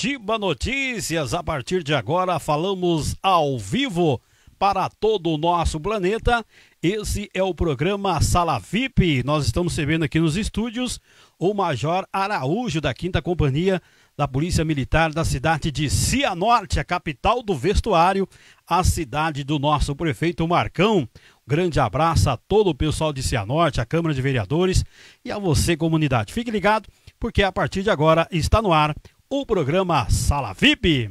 Giba Notícias. A partir de agora, falamos ao vivo para todo o nosso planeta. Esse é o programa Sala VIP. Nós estamos recebendo aqui nos estúdios o Major Araújo, da 5 Companhia da Polícia Militar da cidade de Cianorte, a capital do vestuário, a cidade do nosso prefeito Marcão. Grande abraço a todo o pessoal de Cianorte, a Câmara de Vereadores e a você, comunidade. Fique ligado, porque a partir de agora está no ar o programa Sala VIP.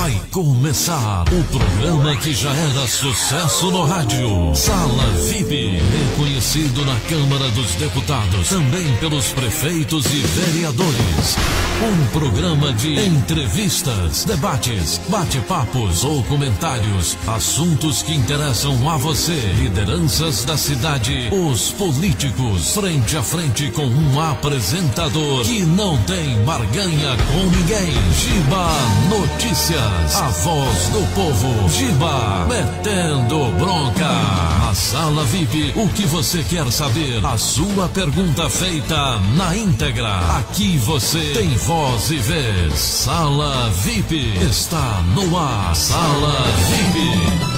Vai começar o programa que já era sucesso no rádio. Sala VIP, reconhecido na Câmara dos Deputados, também pelos prefeitos e vereadores. Um programa de entrevistas, debates, bate-papos ou comentários, assuntos que interessam a você, lideranças da cidade, os políticos, frente a frente com um apresentador que não tem barganha com ninguém. Giba Notícias a voz do povo, Giba, metendo bronca. a sala VIP, o que você quer saber? A sua pergunta feita na íntegra. Aqui você tem voz e vez. Sala VIP está no ar. Sala VIP.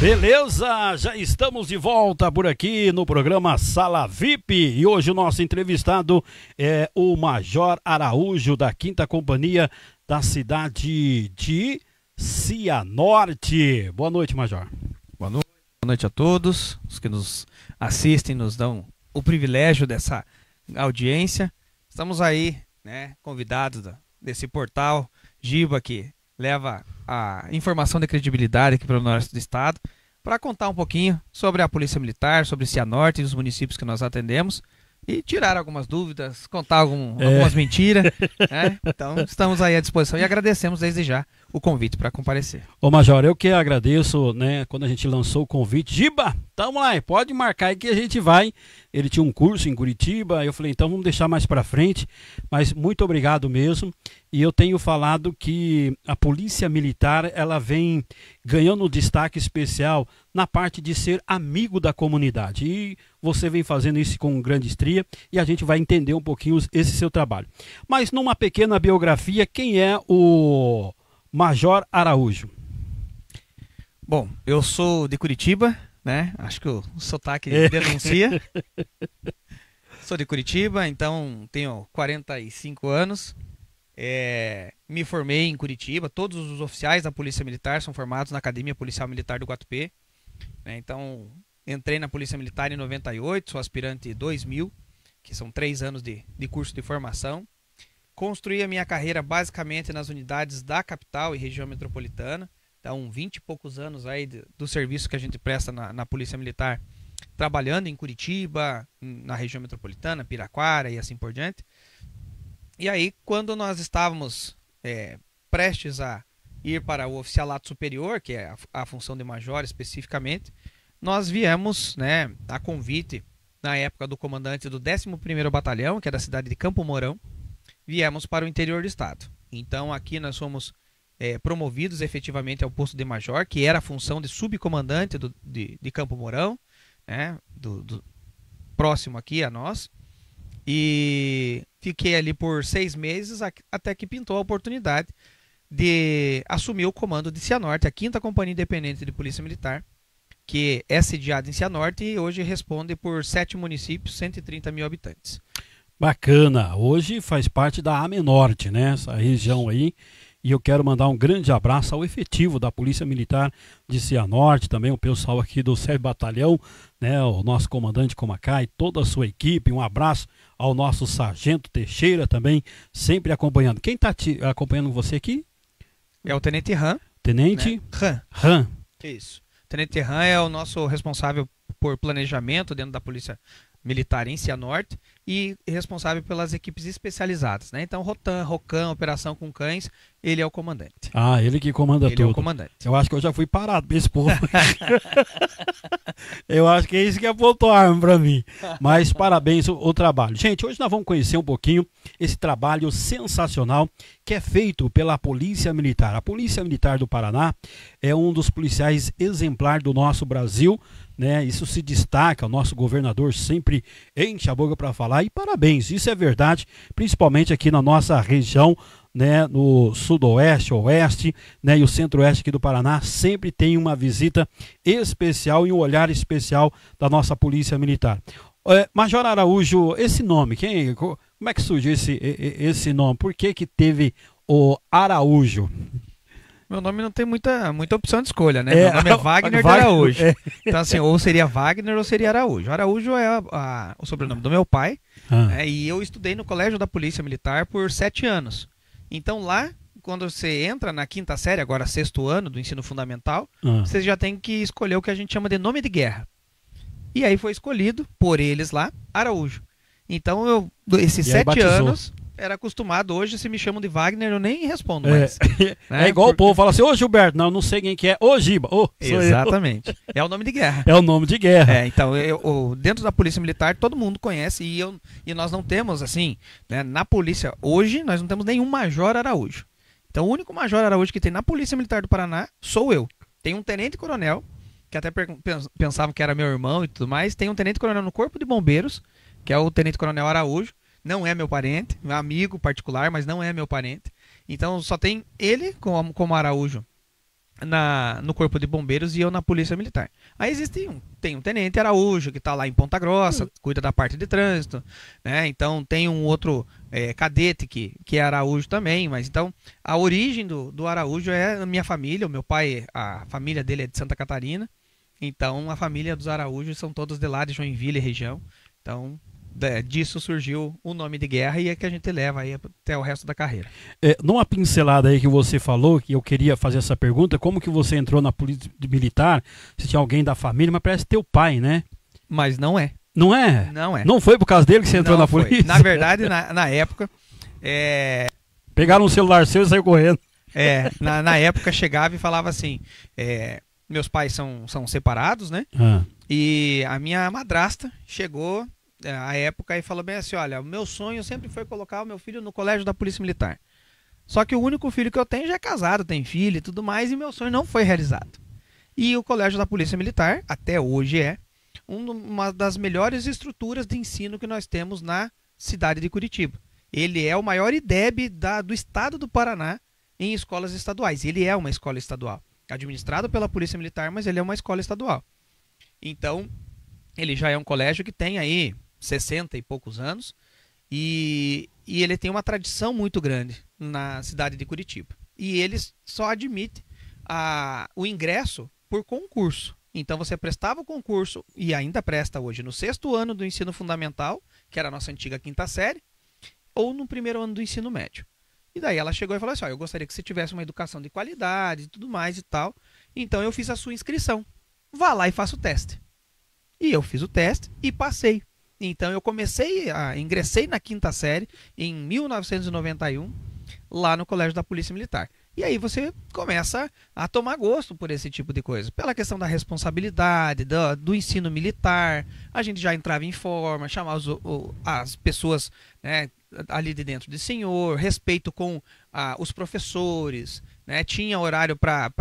Beleza, já estamos de volta por aqui no programa Sala VIP e hoje o nosso entrevistado é o Major Araújo da Quinta Companhia da cidade de Cianorte. Boa noite, Major. Boa noite, boa noite a todos os que nos assistem, nos dão o privilégio dessa audiência. Estamos aí, né, convidados desse portal Giba que leva a informação de credibilidade aqui para o norte do estado para contar um pouquinho sobre a Polícia Militar, sobre Cianorte e os municípios que nós atendemos e tirar algumas dúvidas, contar algum, é. algumas mentiras. Né? Então, estamos aí à disposição e agradecemos desde já o convite para comparecer. Ô Major, eu que agradeço, né, quando a gente lançou o convite, Giba, tamo lá, pode marcar aí que a gente vai. Ele tinha um curso em Curitiba, eu falei, então vamos deixar mais para frente, mas muito obrigado mesmo. E eu tenho falado que a polícia militar, ela vem ganhando destaque especial na parte de ser amigo da comunidade. E você vem fazendo isso com grande estria e a gente vai entender um pouquinho esse seu trabalho. Mas numa pequena biografia, quem é o Major Araújo. Bom, eu sou de Curitiba, né? Acho que o sotaque é. denuncia. sou de Curitiba, então tenho 45 anos. É, me formei em Curitiba. Todos os oficiais da Polícia Militar são formados na Academia Policial Militar do 4P. Né? Então, entrei na Polícia Militar em 98, sou aspirante 2000, que são três anos de, de curso de formação. Construí a minha carreira basicamente nas unidades da capital e região metropolitana. Então, tá 20 e poucos anos aí do serviço que a gente presta na, na Polícia Militar, trabalhando em Curitiba, na região metropolitana, Piraquara e assim por diante. E aí, quando nós estávamos é, prestes a ir para o oficialato superior, que é a, a, função de major especificamente, nós viemos, né, a convite na época do comandante do 11º Batalhão, que é da cidade de Campo Mourão, viemos para o interior do estado. Então aqui nós fomos é, promovidos efetivamente ao posto de major, que era a função de subcomandante do, de, de, Campo Mourão, né, do, do, próximo aqui a nós. E fiquei ali por seis meses até que pintou a oportunidade de assumir o comando de Cianorte, a quinta companhia independente de polícia militar, que é sediada em Cianorte e hoje responde por sete municípios, 130 mil habitantes. Bacana. Hoje faz parte da AME Norte, né? Essa região aí. E eu quero mandar um grande abraço ao efetivo da Polícia Militar de Cianorte, também o pessoal aqui do 7 Batalhão, né, o nosso comandante Comacai, toda a sua equipe. Um abraço ao nosso sargento Teixeira também, sempre acompanhando. Quem está acompanhando você aqui? É o Tenente Ram. Tenente? Né? Ram. Isso. Tenente Ram é o nosso responsável por planejamento dentro da Polícia Militar em Cianorte e responsável pelas equipes especializadas, né? Então, Rotan, Rocan, Operação com Cães, ele é o comandante. Ah, ele que comanda ele tudo. Ele é o comandante. Eu acho que eu já fui parado pra esse povo. eu acho que é isso que apontou a arma para mim. Mas parabéns o trabalho. Gente, hoje nós vamos conhecer um pouquinho esse trabalho sensacional que é feito pela Polícia Militar. A Polícia Militar do Paraná é um dos policiais exemplar do nosso Brasil, né? Isso se destaca, o nosso governador sempre enche a boca para falar lá e parabéns. Isso é verdade, principalmente aqui na nossa região, né, no sudoeste, oeste, né, e o centro-oeste aqui do Paraná, sempre tem uma visita especial e um olhar especial da nossa Polícia Militar. É, Major Araújo, esse nome, quem, como é que surgiu esse, esse nome? Por que que teve o Araújo? Meu nome não tem muita, muita opção de escolha, né? É, Meu nome é Wagner de Araújo. É. Então, assim, ou seria Wagner ou seria Araújo. Araújo é a, a, o sobrenome do meu pai. Ah. Né? E eu estudei no Colégio da Polícia Militar por sete anos. Então lá, quando você entra na quinta série, agora sexto ano do ensino fundamental, ah. você já tem que escolher o que a gente chama de nome de guerra. E aí foi escolhido por eles lá Araújo. Então eu esses e sete anos era acostumado. Hoje, se me chamam de Wagner, eu nem respondo é. mais. É, né? é igual o povo fala assim, ô Gilberto, não, não sei quem que é, ô Giba, ô. Exatamente. Eu. É o nome de guerra. É o nome de guerra. É, então, eu, eu, dentro da Polícia Militar, todo mundo conhece e, eu, e nós não temos, assim, né, na polícia hoje, nós não temos nenhum Major Araújo. Então, o único Major Araújo que tem na Polícia Militar do Paraná sou eu. Tem um Tenente Coronel, que até pensavam que era meu irmão e tudo mais, tem um Tenente Coronel no Corpo de Bombeiros, que é o Tenente Coronel Araújo, não é meu parente, meu amigo particular, mas não é meu parente. Então só tem ele como, como Araújo na, no Corpo de Bombeiros e eu na Polícia Militar. Aí existe um, tem um Tenente Araújo que está lá em Ponta Grossa, hum. cuida da parte de trânsito, né? Então tem um outro é, cadete que, que é Araújo também, mas então a origem do, do Araújo é a minha família, o meu pai, a família dele é de Santa Catarina, então a família dos Araújos são todos de lá de Joinville região, então é, disso surgiu o nome de guerra e é que a gente leva aí até o resto da carreira. É, numa pincelada aí que você falou, que eu queria fazer essa pergunta, como que você entrou na polícia militar? Se tinha alguém da família, mas parece teu pai, né? Mas não é. Não é? Não é. Não foi por causa dele que você entrou não na foi. polícia? Na verdade, na, na época... É... Pegaram um celular seu e saiu correndo. É, na, na época chegava e falava assim, é, meus pais são, são separados, né? Ah. E a minha madrasta chegou à é, época e falou bem assim: olha, o meu sonho sempre foi colocar o meu filho no colégio da Polícia Militar. Só que o único filho que eu tenho já é casado, tem filho e tudo mais, e meu sonho não foi realizado. E o colégio da Polícia Militar, até hoje é, uma das melhores estruturas de ensino que nós temos na cidade de Curitiba. Ele é o maior IDEB da, do estado do Paraná em escolas estaduais. Ele é uma escola estadual, administrado pela Polícia Militar, mas ele é uma escola estadual. Então, ele já é um colégio que tem aí 60 e poucos anos. E, e ele tem uma tradição muito grande na cidade de Curitiba. E ele só admite a, o ingresso por concurso. Então você prestava o concurso, e ainda presta hoje, no sexto ano do ensino fundamental, que era a nossa antiga quinta série, ou no primeiro ano do ensino médio. E daí ela chegou e falou assim: ó, eu gostaria que você tivesse uma educação de qualidade e tudo mais e tal. Então eu fiz a sua inscrição. Vá lá e faça o teste. E eu fiz o teste e passei. Então eu comecei, a, ingressei na quinta série em 1991, lá no Colégio da Polícia Militar. E aí você começa a tomar gosto por esse tipo de coisa. Pela questão da responsabilidade, do, do ensino militar, a gente já entrava em forma, chamava os, as pessoas né, ali de dentro de senhor, respeito com ah, os professores, né? Tinha horário para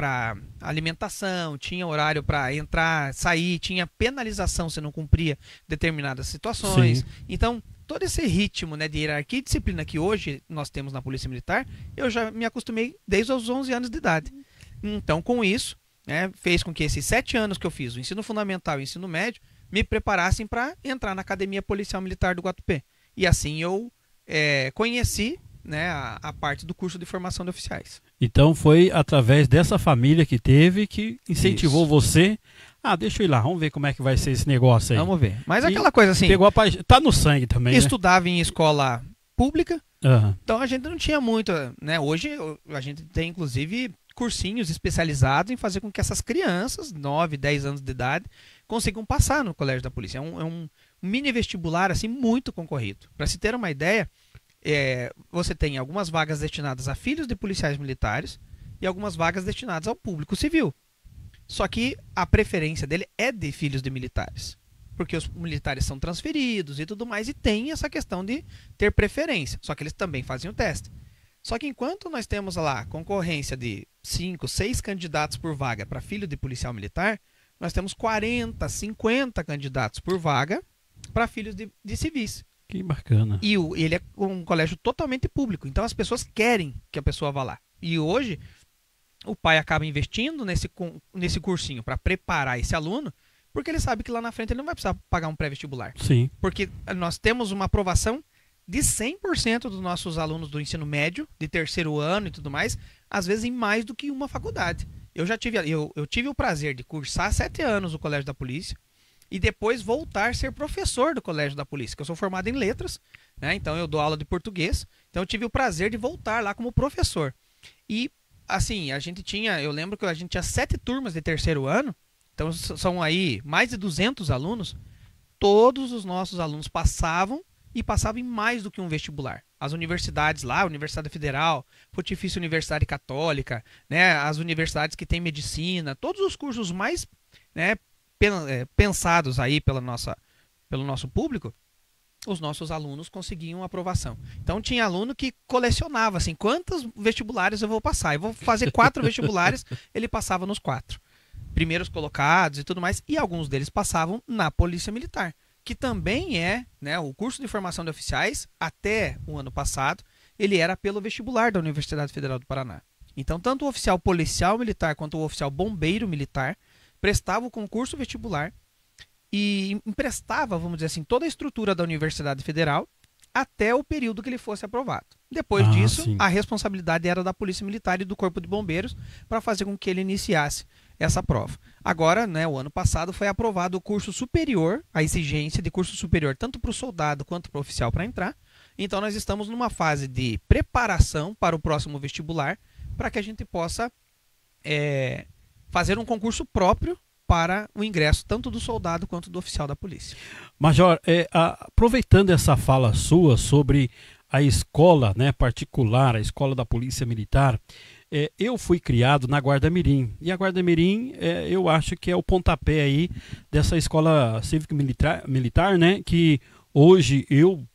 alimentação, tinha horário para entrar, sair, tinha penalização se não cumpria determinadas situações. Sim. Então, todo esse ritmo né, de hierarquia e disciplina que hoje nós temos na Polícia Militar, eu já me acostumei desde os 11 anos de idade. Então, com isso, né, fez com que esses sete anos que eu fiz, o ensino fundamental e o ensino médio, me preparassem para entrar na Academia Policial Militar do Guatupé. E assim eu é, conheci né, a, a, parte do curso de formação de oficiais. Então foi através dessa família que teve que incentivou Isso. você. Ah, deixa eu ir lá, vamos ver como é que vai ser esse negócio aí. Vamos ver. Mas e aquela coisa assim. Pegou a paixão. Tá no sangue também. Né? Estudava né? em escola pública. Uhum. Então a gente não tinha muito, né? Hoje a gente tem inclusive cursinhos especializados em fazer com que essas crianças, 9, 10 anos de idade, consigam passar no colégio da polícia. É um, é um mini vestibular assim muito concorrido. Para se ter uma ideia, é, você tem algumas vagas destinadas a filhos de policiais militares e algumas vagas destinadas ao público civil. Só que a preferência dele é de filhos de militares. Porque os militares são transferidos e tudo mais, e tem essa questão de ter preferência. Só que eles também fazem o teste. Só que enquanto nós temos lá concorrência de 5, 6 candidatos por vaga para filho de policial militar, nós temos 40, 50 candidatos por vaga para filhos de, de civis. Que bacana. E ele é um colégio totalmente público, então as pessoas querem que a pessoa vá lá. E hoje o pai acaba investindo nesse, nesse cursinho para preparar esse aluno, porque ele sabe que lá na frente ele não vai precisar pagar um pré-vestibular. Sim. Porque nós temos uma aprovação de 100% dos nossos alunos do ensino médio, de terceiro ano e tudo mais, às vezes em mais do que uma faculdade. Eu já tive, eu, eu tive o prazer de cursar sete anos o Colégio da Polícia, e depois voltar a ser professor do Colégio da Polícia, que eu sou formado em letras, né? Então eu dou aula de português. Então eu tive o prazer de voltar lá como professor. E assim, a gente tinha, eu lembro que a gente tinha sete turmas de terceiro ano, então são aí mais de 200 alunos. Todos os nossos alunos passavam e passavam em mais do que um vestibular. As universidades lá, Universidade Federal, Pontifícia Universidade Católica, né, as universidades que têm medicina, todos os cursos mais né, é, pensados aí pela nossa, pelo nosso público, os nossos alunos conseguiam aprovação. Então tinha aluno que colecionava assim, quantos vestibulares eu vou passar? Eu vou fazer quatro vestibulares, ele passava nos quatro. Primeiros colocados e tudo mais, e alguns deles passavam na Polícia Militar, que também é, né, o curso de formação de oficiais até o ano passado, ele era pelo vestibular da Universidade Federal do Paraná. Então, tanto o oficial policial militar quanto o oficial bombeiro militar prestava o concurso vestibular e emprestava, vamos dizer assim, toda a estrutura da Universidade Federal até o período que ele fosse aprovado. Depois ah, disso, sim. a responsabilidade era da Polícia Militar e do Corpo de Bombeiros para fazer com que ele iniciasse essa prova. Agora, né, o ano passado foi aprovado o curso superior, a exigência de curso superior tanto para o soldado quanto para o oficial para entrar. Então nós estamos numa fase de preparação para o próximo vestibular para que a gente possa é, fazer um concurso próprio para o ingresso tanto do soldado quanto do oficial da polícia. Major, é, aproveitando essa fala sua sobre a escola né, particular, a escola da Polícia Militar, é, eu fui criado na Guarda Mirim. E a Guarda Mirim, é, eu acho que é o pontapé aí dessa escola cívico-militar, militar, né? Que hoje eu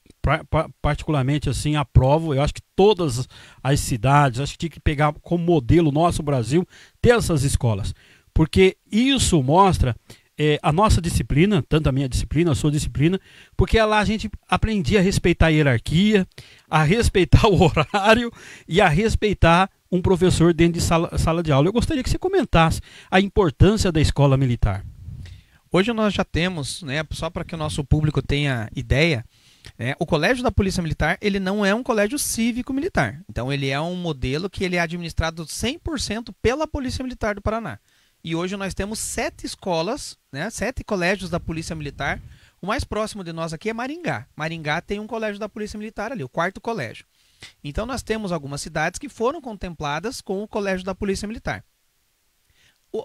particularmente assim aprovo. Eu acho que todas as cidades, acho que tinha que pegar como modelo nosso Brasil ter essas escolas, porque isso mostra é, a nossa disciplina, tanto a minha disciplina, a sua disciplina, porque lá a gente aprendia a respeitar a hierarquia, a respeitar o horário e a respeitar um professor dentro de sala, sala de aula. Eu gostaria que você comentasse a importância da escola militar. Hoje nós já temos, né, só para que o nosso público tenha ideia, é, o colégio da Polícia Militar, ele não é um colégio cívico-militar. Então, ele é um modelo que ele é administrado 100% pela Polícia Militar do Paraná. E hoje nós temos sete escolas, né, sete colégios da Polícia Militar. O mais próximo de nós aqui é Maringá. Maringá tem um colégio da Polícia Militar ali, o quarto colégio. Então, nós temos algumas cidades que foram contempladas com o colégio da Polícia Militar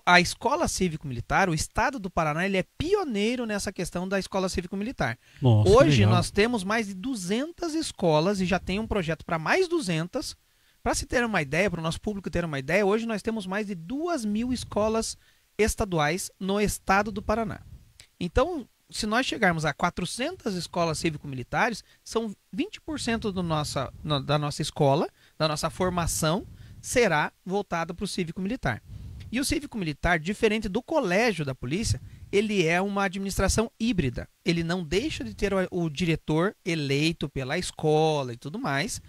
a escola cívico-militar, o estado do Paraná, ele é pioneiro nessa questão da escola cívico-militar. Hoje nós temos mais de 200 escolas e já tem um projeto para mais 200. Para se ter uma ideia, para o nosso público ter uma ideia, hoje nós temos mais de 2 mil escolas estaduais no estado do Paraná. Então, se nós chegarmos a 400 escolas cívico-militares, são 20% do nossa, da nossa escola, da nossa formação, será voltada para o cívico-militar. E o cívico militar, diferente do colégio da polícia, ele é uma administração híbrida. Ele não deixa de ter o diretor eleito pela escola e tudo mais,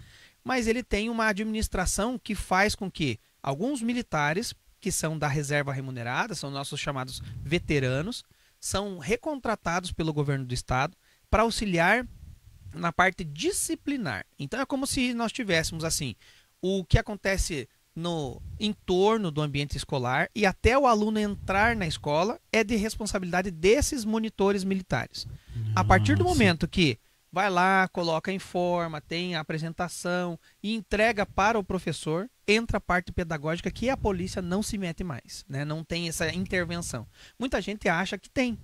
mas ele tem uma administração que faz com que alguns militares, que são da reserva remunerada, são nossos chamados veteranos, são recontratados pelo governo do estado para auxiliar na parte disciplinar. Então é como se nós tivéssemos assim, o que acontece no entorno do ambiente escolar e até o aluno entrar na escola é de responsabilidade desses monitores militares. Nossa. A partir do momento que vai lá, coloca em forma, tem a apresentação e entrega para o professor, entra a parte pedagógica que a polícia não se mete mais, né? Não tem essa intervenção. Muita gente acha que tem,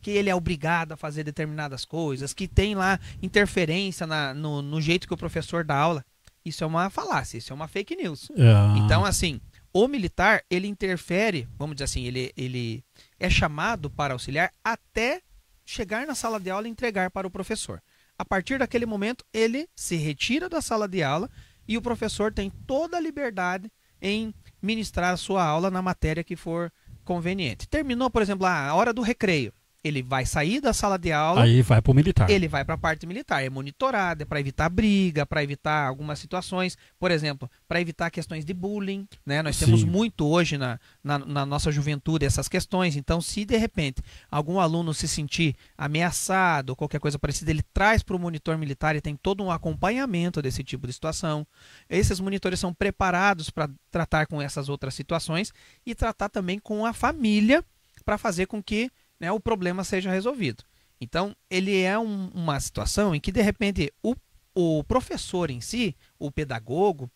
que ele é obrigado a fazer determinadas coisas, que tem lá interferência na, no, no, jeito que o professor dá aula. Isso é uma falácia, isso é uma fake news. Ah. Então, assim, o militar, ele interfere, vamos dizer assim, ele, ele é chamado para auxiliar até chegar na sala de aula e entregar para o professor. A partir daquele momento, ele se retira da sala de aula e o professor tem toda a liberdade em ministrar a sua aula na matéria que for conveniente. Terminou, por exemplo, a hora do recreio. Ele vai sair da sala de aula. Aí vai para o militar. Ele vai para a parte militar. É monitorado é para evitar briga, para evitar algumas situações. Por exemplo, para evitar questões de bullying. Né? Nós Sim. temos muito hoje na, na, na, nossa juventude essas questões. Então, se de repente algum aluno se sentir ameaçado ou qualquer coisa parecida, ele traz para o monitor militar e tem todo um acompanhamento desse tipo de situação. Esses monitores são preparados para tratar com essas outras situações e tratar também com a família para fazer com que né, o problema seja resolvido. Então, ele é um, uma situação em que, de repente, o, o professor em si, o pedagogo,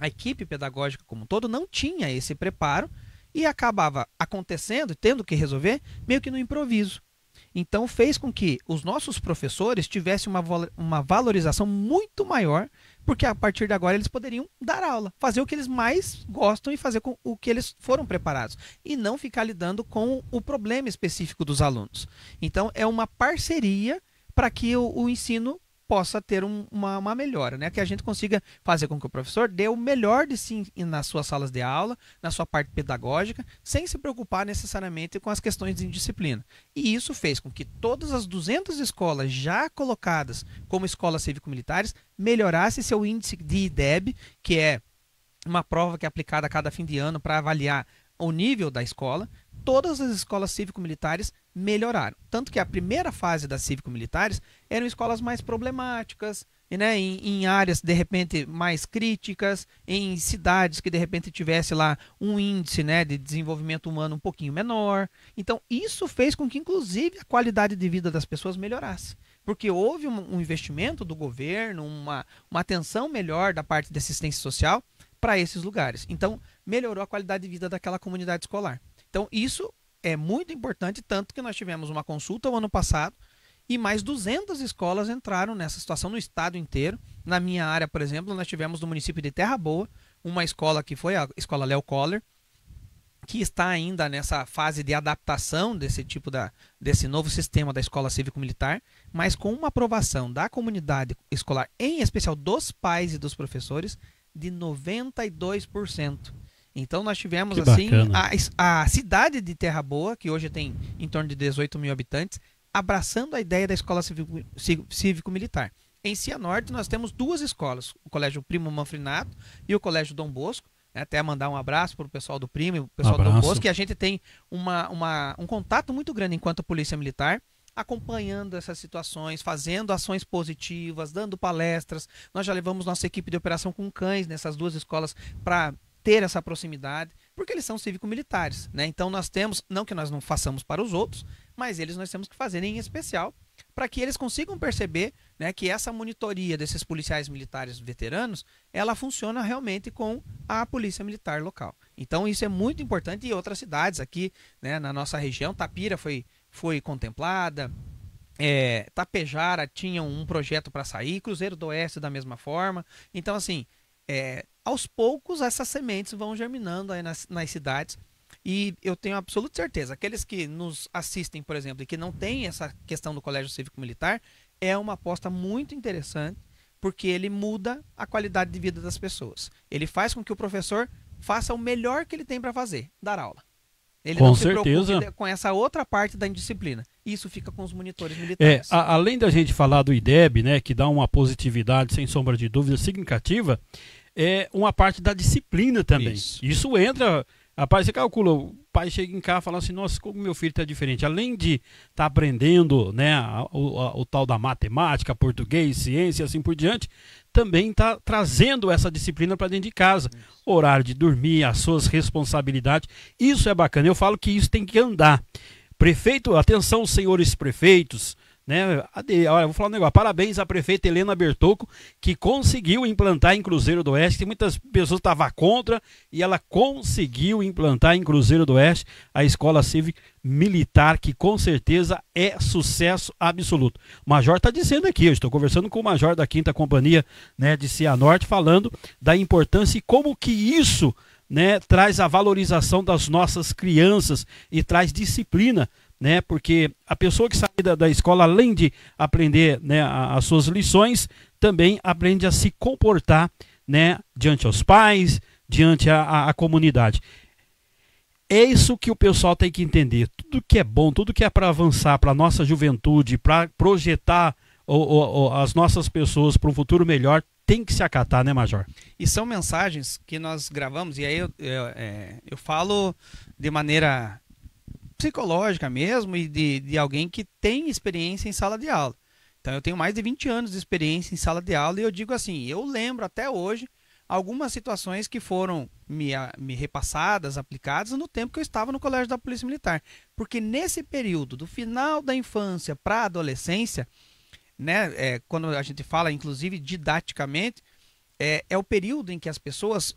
a equipe pedagógica como um todo, não tinha esse preparo e acabava acontecendo, tendo que resolver, meio que no improviso. Então, fez com que os nossos professores tivessem uma, uma valorização muito maior porque a partir de agora eles poderiam dar aula, fazer o que eles mais gostam e fazer com o que eles foram preparados, e não ficar lidando com o problema específico dos alunos. Então, é uma parceria para que o, o ensino possa ter um, uma, uma, melhora, né? Que a gente consiga fazer com que o professor dê o melhor de si nas suas salas de aula, na sua parte pedagógica, sem se preocupar necessariamente com as questões de indisciplina. E isso fez com que todas as 200 escolas já colocadas como escolas cívico-militares melhorassem seu índice de IDEB, que é uma prova que é aplicada a cada fim de ano para avaliar o nível da escola. Todas as escolas cívico-militares melhoraram. Tanto que a primeira fase das cívico-militares eram escolas mais problemáticas, né, em, em, áreas de repente mais críticas, em cidades que de repente tivesse lá um índice né, de desenvolvimento humano um pouquinho menor. Então, isso fez com que, inclusive, a qualidade de vida das pessoas melhorasse. Porque houve um, um investimento do governo, uma, uma atenção melhor da parte da assistência social para esses lugares. Então, melhorou a qualidade de vida daquela comunidade escolar. Então, isso é muito importante, tanto que nós tivemos uma consulta o ano passado e mais 200 escolas entraram nessa situação no estado inteiro. Na minha área, por exemplo, nós tivemos no município de Terra Boa uma escola que foi a escola Léo Coller, que está ainda nessa fase de adaptação desse tipo da, desse novo sistema da escola cívico-militar, mas com uma aprovação da comunidade escolar, em especial dos pais e dos professores, de 92%. Então nós tivemos que assim a, a, cidade de Terra Boa, que hoje tem em torno de 18 mil habitantes, abraçando a ideia da escola cívico-militar. Em Cianorte nós temos duas escolas, o Colégio Primo Manfrinato e o Colégio Dom Bosco. Né? Até mandar um abraço para o pessoal do Primo e o pessoal abraço. do Dom Bosco, que a gente tem uma, uma, um contato muito grande enquanto Polícia Militar acompanhando essas situações, fazendo ações positivas, dando palestras. Nós já levamos nossa equipe de operação com cães nessas duas escolas para ter essa proximidade, porque eles são cívico-militares, né? Então nós temos, não que nós não façamos para os outros, mas eles nós temos que fazer em especial para que eles consigam perceber né, que essa monitoria desses policiais militares veteranos, ela funciona realmente com a polícia militar local. Então isso é muito importante e outras cidades aqui né, na nossa região, Tapira foi, foi contemplada, é, Tapejara tinha um projeto para sair, Cruzeiro do Oeste da mesma forma. Então assim, é, aos poucos essas sementes vão germinando aí nas, nas cidades. E eu tenho absoluta certeza, aqueles que nos assistem, por exemplo, e que não têm essa questão do Colégio Cívico Militar, é uma aposta muito interessante, porque ele muda a qualidade de vida das pessoas. Ele faz com que o professor faça o melhor que ele tem para fazer, dar aula. Ele com certeza. com essa outra parte da indisciplina. Isso fica com os monitores é, militares. É, a, além da gente falar do IDEB, né, que dá uma positividade, sem sombra de dúvida, significativa, é uma parte da disciplina também. Isso, Isso entra. Rapaz, você calcula, o pai chega em casa e fala assim, nossa, como meu filho está diferente. Além de estar tá aprendendo né, o a, o, tal da matemática, português, ciência e assim por diante, também está trazendo essa disciplina para dentro de casa. Isso. Horário de dormir, as suas responsabilidades. Isso é bacana. Eu falo que isso tem que andar. Prefeito, atenção, senhores prefeitos, né? Olha, vou falar um negócio. Parabéns à prefeita Helena Bertocco, que conseguiu implantar em Cruzeiro do Oeste. Muitas pessoas estavam contra e ela conseguiu implantar em Cruzeiro do Oeste a escola cívica militar, que com certeza é sucesso absoluto. O Major está dizendo aqui, eu estou conversando com o Major da Quinta Companhia né, de Cianorte, falando da importância e como que isso né, traz a valorização das nossas crianças e traz disciplina né? Porque a pessoa que sai da, da escola, além de aprender né, as suas lições, também aprende a se comportar, né? Diante aos pais, diante a, a comunidade. É isso que o pessoal tem que entender. Tudo que é bom, tudo que é para avançar, para nossa juventude, para projetar o o as nossas pessoas para um futuro melhor, tem que se acatar, né, Major? E são mensagens que nós gravamos, e aí eu, eu, é, eu falo de maneira psicológica mesmo e de, de alguém que tem experiência em sala de aula. Então eu tenho mais de 20 anos de experiência em sala de aula e eu digo assim, eu lembro até hoje algumas situações que foram me, me repassadas, aplicadas no tempo que eu estava no colégio da Polícia Militar. Porque nesse período, do final da infância para a adolescência, né, é, quando a gente fala, inclusive didaticamente, é, é o período em que as pessoas,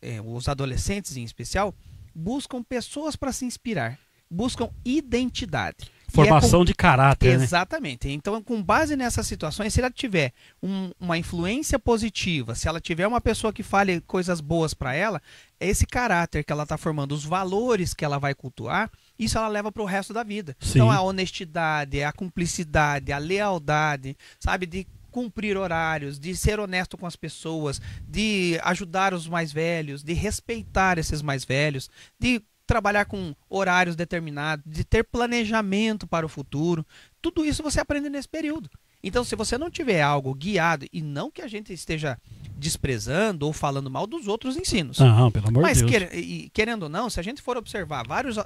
é, os adolescentes em especial, buscam pessoas para se inspirar buscam identidade. Formação é com... de caráter. Né? Exatamente. Né? Então, com base nessas situações, se ela tiver um, uma influência positiva, se ela tiver uma pessoa que fale coisas boas para ela, é esse caráter que ela está formando, os valores que ela vai cultuar, isso ela leva para o resto da vida. Sim. Então, a honestidade, a cumplicidade, a lealdade, sabe, de cumprir horários, de ser honesto com as pessoas, de ajudar os mais velhos, de respeitar esses mais velhos, de trabalhar com horários determinados, de ter planejamento para o futuro. Tudo isso você aprende nesse período. Então, se você não tiver algo guiado, e não que a gente esteja desprezando ou falando mal dos outros ensinos. Não, pelo amor Mas, de Deus. Mas, querendo ou não, se a gente for observar, vários,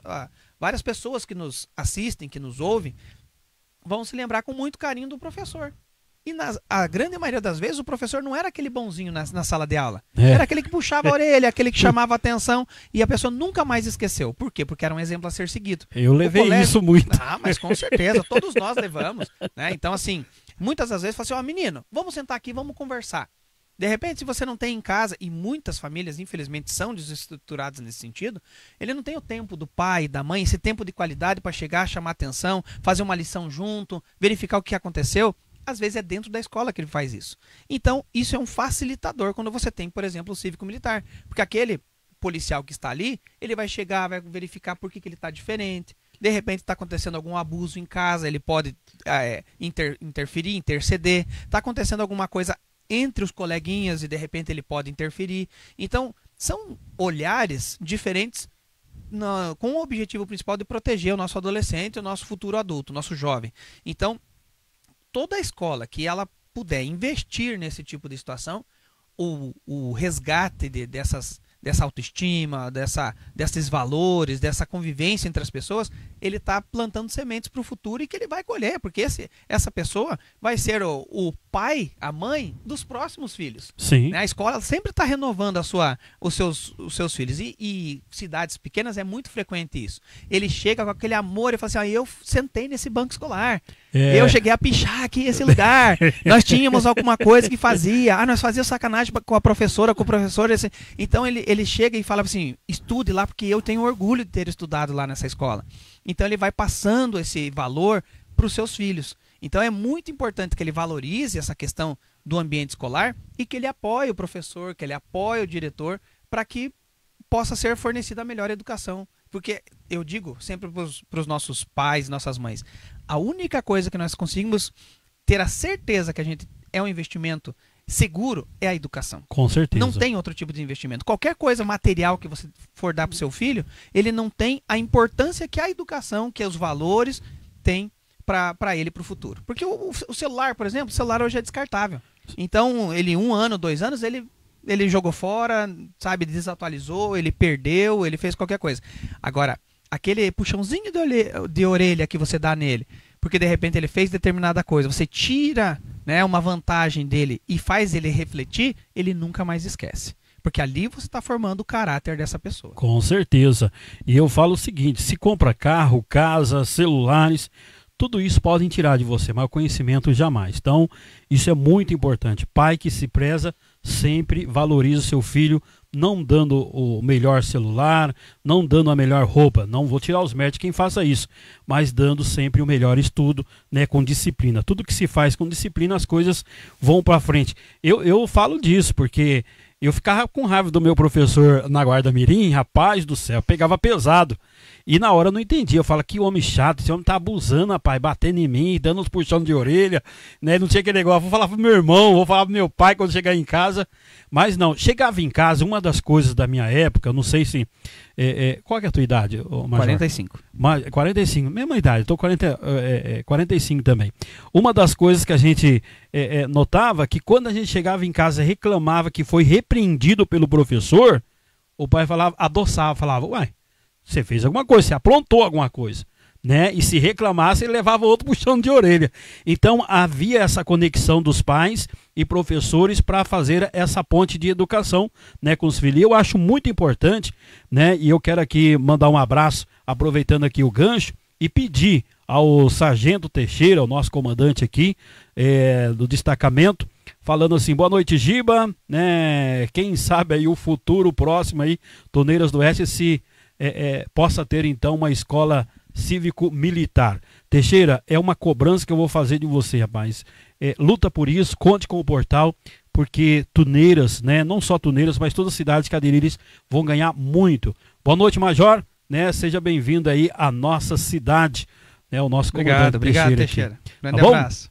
várias pessoas que nos assistem, que nos ouvem, vão se lembrar com muito carinho do professor. E na, a grande maioria das vezes o professor não era aquele bonzinho na, na sala de aula. É. Era aquele que puxava a é. orelha, aquele que chamava a atenção e a pessoa nunca mais esqueceu. Por quê? Porque era um exemplo a ser seguido. Eu levei colégio... isso muito. Ah, mas com certeza, todos nós levamos. Né? Então, assim, muitas das vezes fala assim: ó, oh, menino, vamos sentar aqui, vamos conversar. De repente, se você não tem em casa, e muitas famílias, infelizmente, são desestruturadas nesse sentido, ele não tem o tempo do pai, da mãe, esse tempo de qualidade para chegar, chamar atenção, fazer uma lição junto, verificar o que aconteceu. Às vezes é dentro da escola que ele faz isso. Então, isso é um facilitador quando você tem, por exemplo, o cívico-militar. Porque aquele policial que está ali, ele vai chegar, vai verificar por que, que ele está diferente. De repente está acontecendo algum abuso em casa, ele pode é, inter, interferir, interceder. Está acontecendo alguma coisa entre os coleguinhas e de repente ele pode interferir. Então, são olhares diferentes com o objetivo principal de proteger o nosso adolescente, o nosso futuro adulto, o nosso jovem. Então, toda a escola que ela puder investir nesse tipo de situação, o, o resgate de, dessas, dessa autoestima, dessa, desses valores, dessa convivência entre as pessoas, ele está plantando sementes para o futuro e que ele vai colher, porque esse, essa pessoa vai ser o, o pai, a mãe dos próximos filhos. Sim. Né? A escola sempre está renovando a sua, os, seus, os seus filhos. E, e, cidades pequenas é muito frequente isso. Ele chega com aquele amor e fala assim: ah, eu sentei nesse banco escolar. É. Eu cheguei a pichar aqui esse lugar. nós tínhamos alguma coisa que fazia. Ah, nós fazíamos sacanagem com a professora, com o professor. Esse... Então ele, ele chega e fala assim: estude lá, porque eu tenho orgulho de ter estudado lá nessa escola. Então ele vai passando esse valor para os seus filhos. Então é muito importante que ele valorize essa questão do ambiente escolar e que ele apoie o professor, que ele apoie o diretor para que possa ser fornecida a melhor educação. Porque eu digo sempre para os nossos pais, nossas mães, a única coisa que nós conseguimos ter a certeza que a gente é um investimento seguro é a educação. Com certeza. Não tem outro tipo de investimento. Qualquer coisa material que você for dar para seu filho, ele não tem a importância que a educação, que os valores têm para ele para o futuro. Porque o, o, celular, por exemplo, o celular hoje é descartável. Então, ele um ano, dois anos, ele, ele jogou fora, sabe, desatualizou, ele perdeu, ele fez qualquer coisa. Agora, aquele puxãozinho de orelha, de orelha que você dá nele, porque de repente ele fez determinada coisa, você tira né, uma vantagem dele e faz ele refletir, ele nunca mais esquece. Porque ali você está formando o caráter dessa pessoa. Com certeza. E eu falo o seguinte: se compra carro, casa, celulares, tudo isso podem tirar de você, mas o conhecimento jamais. Então, isso é muito importante. Pai que se preza sempre valorize o seu filho, não dando o melhor celular, não dando a melhor roupa. Não vou tirar os médicos quem faça isso, mas dando sempre o melhor estudo, né, com disciplina. Tudo que se faz com disciplina, as coisas vão para frente. Eu, eu falo disso porque eu ficava com raiva do meu professor na guarda mirim, rapaz do céu, pegava pesado. E na hora eu não entendi. Eu falo, que homem chato, esse homem tá abusando, rapaz, batendo em mim, dando uns puxões de orelha, né? Não tinha aquele negócio. Vou falar pro meu irmão, vou falar pro meu pai quando chegar em casa. Mas não, chegava em casa, uma das coisas da minha época, eu não sei se. É, é, qual é a tua idade, Major? 45. Mas, 45, mesma idade, estou 40, é, 45 é, é, também. Uma das coisas que a gente é, notava que quando a gente chegava em casa reclamava que foi repreendido pelo professor, o pai falava, adoçava, falava, uai você fez alguma coisa, você aprontou alguma coisa. Né? E se reclamasse, ele levava outro puxão de orelha. Então havia essa conexão dos pais e professores para fazer essa ponte de educação, né, com os filhos. E eu acho muito importante, né? E eu quero aqui mandar um abraço, aproveitando aqui o gancho e pedir ao sargento Teixeira, o nosso comandante aqui é, do destacamento, falando assim, boa noite Giba, né? Quem sabe aí o futuro próximo aí, Toneiras do Oeste se é, é, possa ter então uma escola cívico-militar. Teixeira, é uma cobrança que eu vou fazer de você, rapaz. É, luta por isso, conte com o portal, porque Tuneiras, né, não só Tuneiras, mas todas as cidades cadeirires vão ganhar muito. Boa noite, Major. Né, seja bem-vindo aí à nossa cidade, né, o nosso obrigado, comandante Obrigado, Teixeira. Teixeira. Tá Grande tá abraço.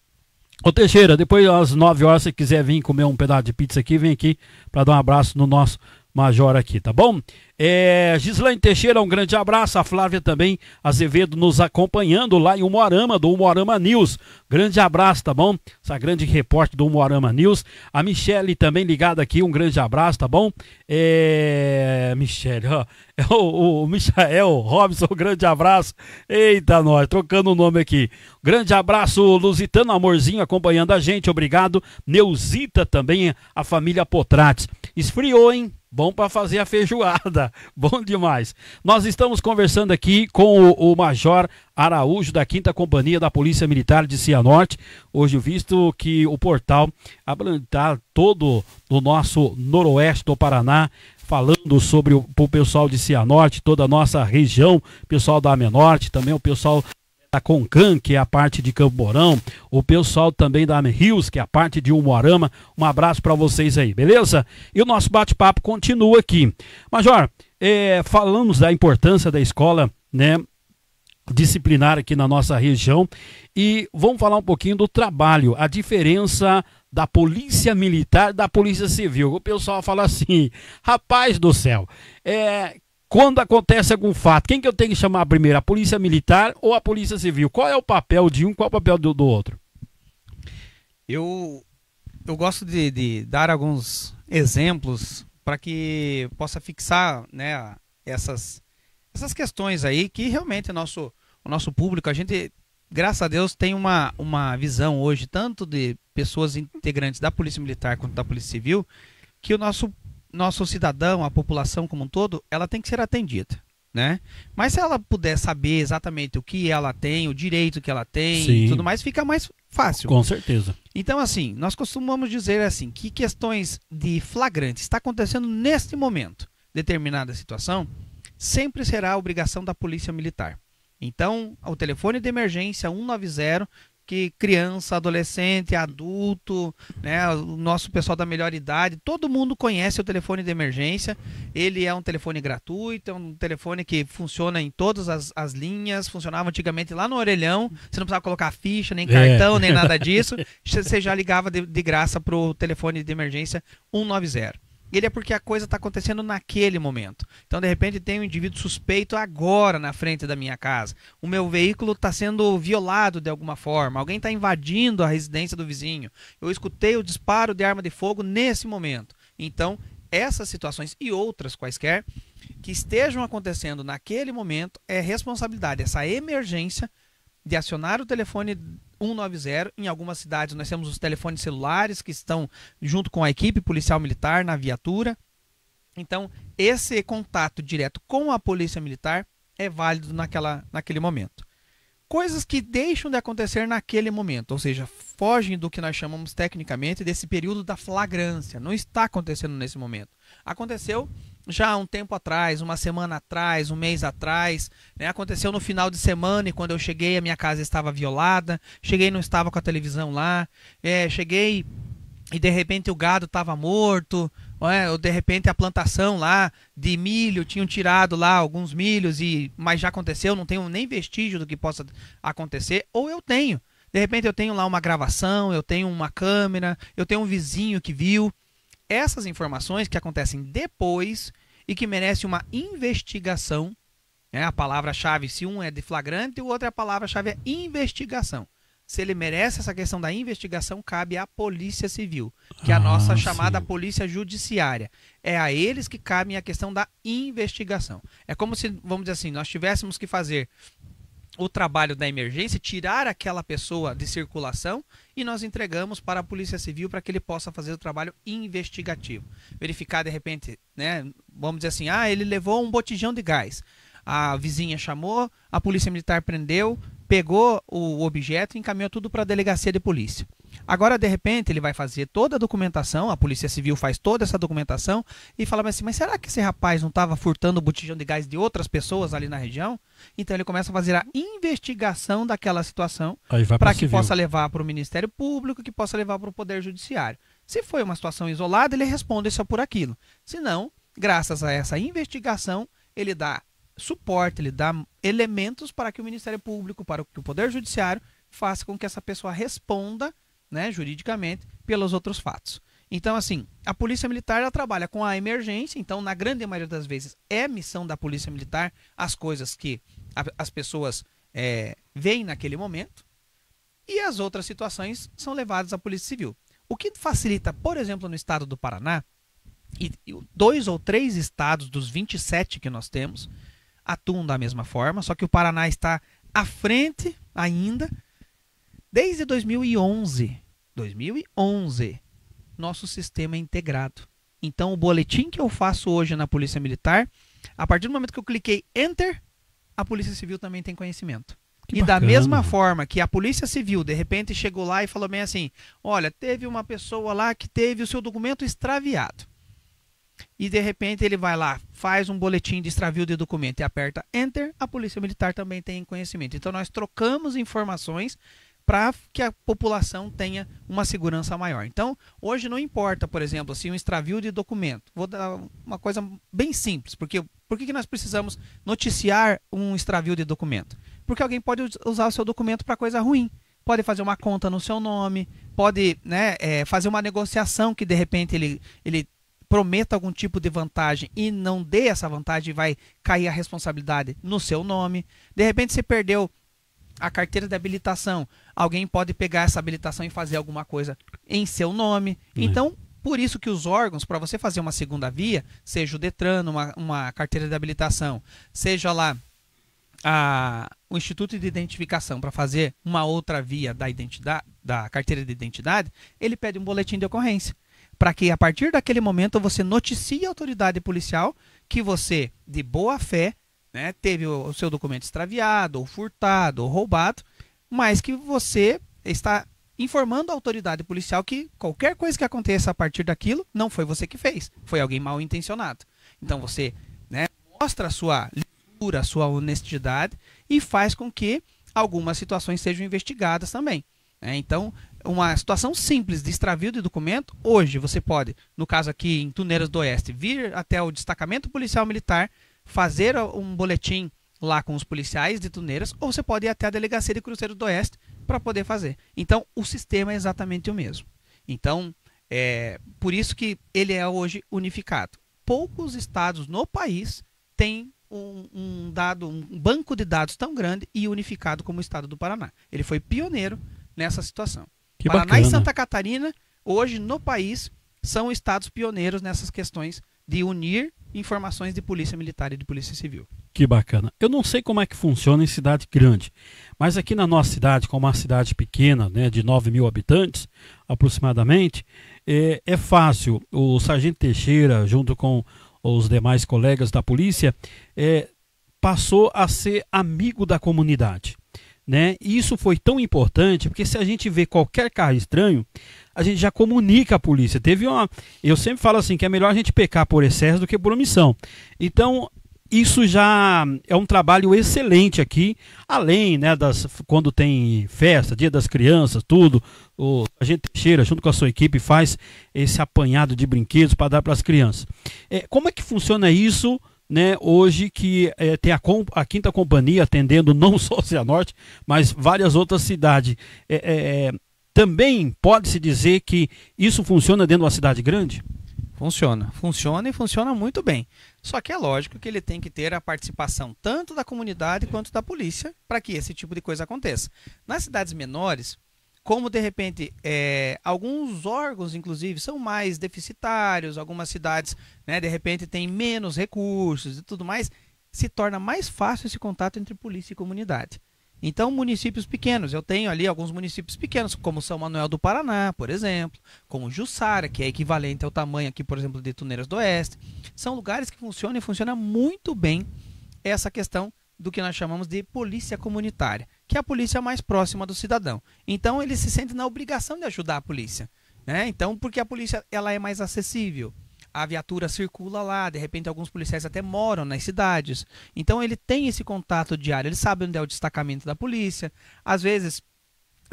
Ô Teixeira, depois às 9 horas, se quiser vir comer um pedaço de pizza aqui, vem aqui para dar um abraço no nosso Major aqui, tá bom? É, Gislaine Teixeira, um grande abraço. A Flávia também, Azevedo, nos acompanhando lá em Umuarama, do Umuarama News. Grande abraço, tá bom? Essa grande repórter do Umuarama News. A Michele também ligada aqui, um grande abraço, tá bom? É, Michele, ó, é o, o Michael Robson, um grande abraço. Eita, nós, trocando o nome aqui. Grande abraço, Lusitano Amorzinho, acompanhando a gente, obrigado. Neuzita também, a família Potrates. Esfriou, hein? Bom para fazer a feijoada. Bom demais. Nós estamos conversando aqui com o, o Major Araújo, da 5 Companhia da Polícia Militar de Cianorte. Hoje, visto que o portal abrange todo o nosso noroeste do Paraná, falando sobre o, pessoal de Cianorte, toda a nossa região, pessoal da Amenorte, também o pessoal Tá Concan, que é a parte de Campo Mourão, o pessoal também da Rios, que é a parte de Umuarama. Um abraço para vocês aí, beleza? E o nosso bate-papo continua aqui. Major, é, falamos da importância da escola, né? disciplinar aqui na nossa região e vamos falar um pouquinho do trabalho, a diferença da polícia militar da polícia civil. O pessoal fala assim, rapaz do céu, é, quando acontece algum fato, quem que eu tenho que chamar primeiro? A polícia militar ou a polícia civil? Qual é o papel de um, qual é o papel do, do outro? Eu, eu gosto de, de dar alguns exemplos para que possa fixar né, essas, essas questões aí que realmente o é nosso, o nosso público, a gente, graças a Deus, tem uma, uma visão hoje, tanto de pessoas integrantes da Polícia Militar quanto da Polícia Civil, que o nosso nosso cidadão, a população como um todo, ela tem que ser atendida. Né? Mas se ela puder saber exatamente o que ela tem, o direito que ela tem Sim. e tudo mais, fica mais fácil. Com certeza. Então, assim, nós costumamos dizer assim que questões de flagrante está acontecendo neste momento, determinada situação, sempre será a obrigação da polícia militar. Então, o telefone de emergência 190 que criança, adolescente, adulto, né, o nosso pessoal da melhor idade, todo mundo conhece o telefone de emergência. Ele é um telefone gratuito, é um telefone que funciona em todas as, as linhas, funcionava antigamente lá no orelhão, você não precisava colocar ficha, nem é. cartão, é. nem nada disso. você já ligava de, de graça para o telefone de emergência 190 ele é porque a coisa está acontecendo naquele momento. Então, de repente, tem um indivíduo suspeito agora na frente da minha casa. O meu veículo está sendo violado de alguma forma. Alguém está invadindo a residência do vizinho. Eu escutei o disparo de arma de fogo nesse momento. Então, essas situações e outras quaisquer que estejam acontecendo naquele momento é responsabilidade, essa emergência de acionar o telefone 190. Em algumas cidades nós temos os telefones celulares que estão junto com a equipe policial militar na viatura. Então, esse contato direto com a polícia militar é válido naquela, naquele momento. Coisas que deixam de acontecer naquele momento, ou seja, fogem do que nós chamamos tecnicamente desse período da flagrância. Não está acontecendo nesse momento. Aconteceu, já há um tempo atrás, uma semana atrás, um mês atrás. Né? Aconteceu no final de semana e quando eu cheguei a minha casa estava violada. Cheguei não estava com a televisão lá. É, cheguei e de repente o gado estava morto. É, ou de repente a plantação lá de milho, tinham tirado lá alguns milhos, e mas já aconteceu, não tenho nem vestígio do que possa acontecer, ou eu tenho. De repente eu tenho lá uma gravação, eu tenho uma câmera, eu tenho um vizinho que viu essas informações que acontecem depois e que merecem uma investigação. Né? A palavra-chave, se um é de flagrante, o outro é a palavra-chave é investigação. Se ele merece essa questão da investigação, cabe à Polícia Civil, que é a nossa ah, chamada sim. Polícia Judiciária. É a eles que cabe a questão da investigação. É como se, vamos dizer assim, nós tivéssemos que fazer o trabalho da emergência, tirar aquela pessoa de circulação e nós entregamos para a Polícia Civil para que ele possa fazer o trabalho investigativo. Verificar de repente, né, vamos dizer assim, ah, ele levou um botijão de gás. A vizinha chamou, a Polícia Militar prendeu, pegou o objeto e encaminhou tudo para a delegacia de polícia. Agora, de repente, ele vai fazer toda a documentação, a Polícia Civil faz toda essa documentação e fala assim: mas será que esse rapaz não estava furtando o botijão de gás de outras pessoas ali na região? Então ele começa a fazer a investigação daquela situação para que civil. possa levar para o Ministério Público, que possa levar para o Poder Judiciário. Se foi uma situação isolada, ele responde só por aquilo. Se não, graças a essa investigação, ele dá suporte, ele dá elementos para que o Ministério Público, para que o Poder Judiciário faça com que essa pessoa responda né, juridicamente, pelos outros fatos. Então, assim, a Polícia Militar ela trabalha com a emergência, então, na grande maioria das vezes, é missão da Polícia Militar as coisas que a, as pessoas é, veem naquele momento, e as outras situações são levadas à Polícia Civil. O que facilita, por exemplo, no estado do Paraná, e, e dois ou três estados dos 27 que nós temos atuam da mesma forma, só que o Paraná está à frente ainda Desde 2011, 2011, nosso sistema é integrado. Então, o boletim que eu faço hoje na Polícia Militar, a partir do momento que eu cliquei Enter, a Polícia Civil também tem conhecimento. Que e bacana. da mesma forma que a Polícia Civil, de repente, chegou lá e falou bem assim: olha, teve uma pessoa lá que teve o seu documento extraviado. E de repente ele vai lá, faz um boletim de extravio de documento e aperta Enter, a Polícia Militar também tem conhecimento. Então nós trocamos informações para que a população tenha uma segurança maior. Então, hoje não importa, por exemplo, assim, um extravio de documento. Vou dar uma coisa bem simples, porque por que nós precisamos noticiar um extravio de documento? Porque alguém pode usar o seu documento para coisa ruim. Pode fazer uma conta no seu nome, pode né, é, fazer uma negociação que de repente ele, ele prometa algum tipo de vantagem e não dê essa vantagem, vai cair a responsabilidade no seu nome. De repente você perdeu a carteira de habilitação, alguém pode pegar essa habilitação e fazer alguma coisa em seu nome. É. Então, por isso que os órgãos, para você fazer uma segunda via, seja o Detran, uma, uma carteira de habilitação, seja lá a, o Instituto de Identificação para fazer uma outra via da, identidade, da carteira de identidade, ele pede um boletim de ocorrência. Para que a partir daquele momento você noticie a autoridade policial que você, de boa fé, né, teve o, o seu documento extraviado, ou furtado, ou roubado, mas que você está informando a autoridade policial que qualquer coisa que aconteça a partir daquilo não foi você que fez, foi alguém mal intencionado. Então você né, mostra a sua leitura, a sua honestidade e faz com que algumas situações sejam investigadas também. Né? Então, uma situação simples de extravio de documento, hoje você pode, no caso aqui em Tuneiras do Oeste, vir até o destacamento policial militar, fazer um boletim lá com os policiais de Tuneiras, ou você pode ir até a delegacia de Cruzeiro do Oeste para poder fazer. Então, o sistema é exatamente o mesmo. Então, é por isso que ele é hoje unificado. Poucos estados no país têm um, um dado, um banco de dados tão grande e unificado como o estado do Paraná. Ele foi pioneiro nessa situação. Que Paraná bacana. e Santa Catarina, hoje no país, são estados pioneiros nessas questões de unir informações de polícia militar e de polícia civil. Que bacana. Eu não sei como é que funciona em cidade grande, mas aqui na nossa cidade, como é uma cidade pequena, né, de 9 mil habitantes aproximadamente, é, é fácil. O sargento Teixeira, junto com os demais colegas da polícia, é, passou a ser amigo da comunidade. Né? E isso foi tão importante porque se a gente vê qualquer carro estranho, a gente já comunica à polícia. Teve uma, eu sempre falo assim que é melhor a gente pecar por excesso do que por omissão. Então isso já é um trabalho excelente aqui, além né, das quando tem festa, dia das crianças, tudo. O, a gente cheira junto com a sua equipe faz esse apanhado de brinquedos para dar para as crianças. É, como é que funciona isso? né, hoje que é, tem a, a, quinta companhia atendendo não só o Cianorte, mas várias outras cidades. É, é, também pode-se dizer que isso funciona dentro de uma cidade grande? Funciona, funciona e funciona muito bem. Só que é lógico que ele tem que ter a participação tanto da comunidade quanto da polícia para que esse tipo de coisa aconteça. Nas cidades menores, como de repente é, alguns órgãos, inclusive, são mais deficitários, algumas cidades, né, de repente, têm menos recursos e tudo mais, se torna mais fácil esse contato entre polícia e comunidade. Então, municípios pequenos, eu tenho ali alguns municípios pequenos, como São Manuel do Paraná, por exemplo, como Jussara, que é equivalente ao tamanho aqui, por exemplo, de Tuneiras do Oeste. São lugares que funcionam e funciona muito bem essa questão do que nós chamamos de polícia comunitária que a polícia é mais próxima do cidadão. Então ele se sente na obrigação de ajudar a polícia, né? Então porque a polícia ela é mais acessível. A viatura circula lá, de repente alguns policiais até moram nas cidades. Então ele tem esse contato diário, ele sabe onde é o destacamento da polícia. Às vezes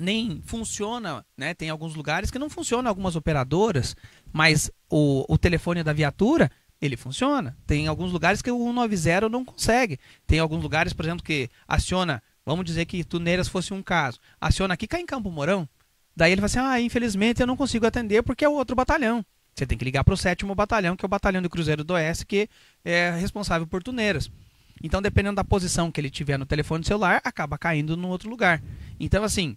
nem funciona, né? Tem alguns lugares que não funciona algumas operadoras, mas o, o telefone da viatura ele funciona. Tem alguns lugares que o 190 não consegue. Tem alguns lugares, por exemplo, que aciona Vamos dizer que Tuneiras fosse um caso. Aciona aqui, cai em Campo Mourão. Daí ele fala assim: ah, infelizmente eu não consigo atender porque é o outro batalhão. Você tem que ligar para o sétimo batalhão, que é o batalhão do Cruzeiro do Oeste, que é responsável por Tuneiras. Então, dependendo da posição que ele tiver no telefone celular, acaba caindo no outro lugar. Então, assim,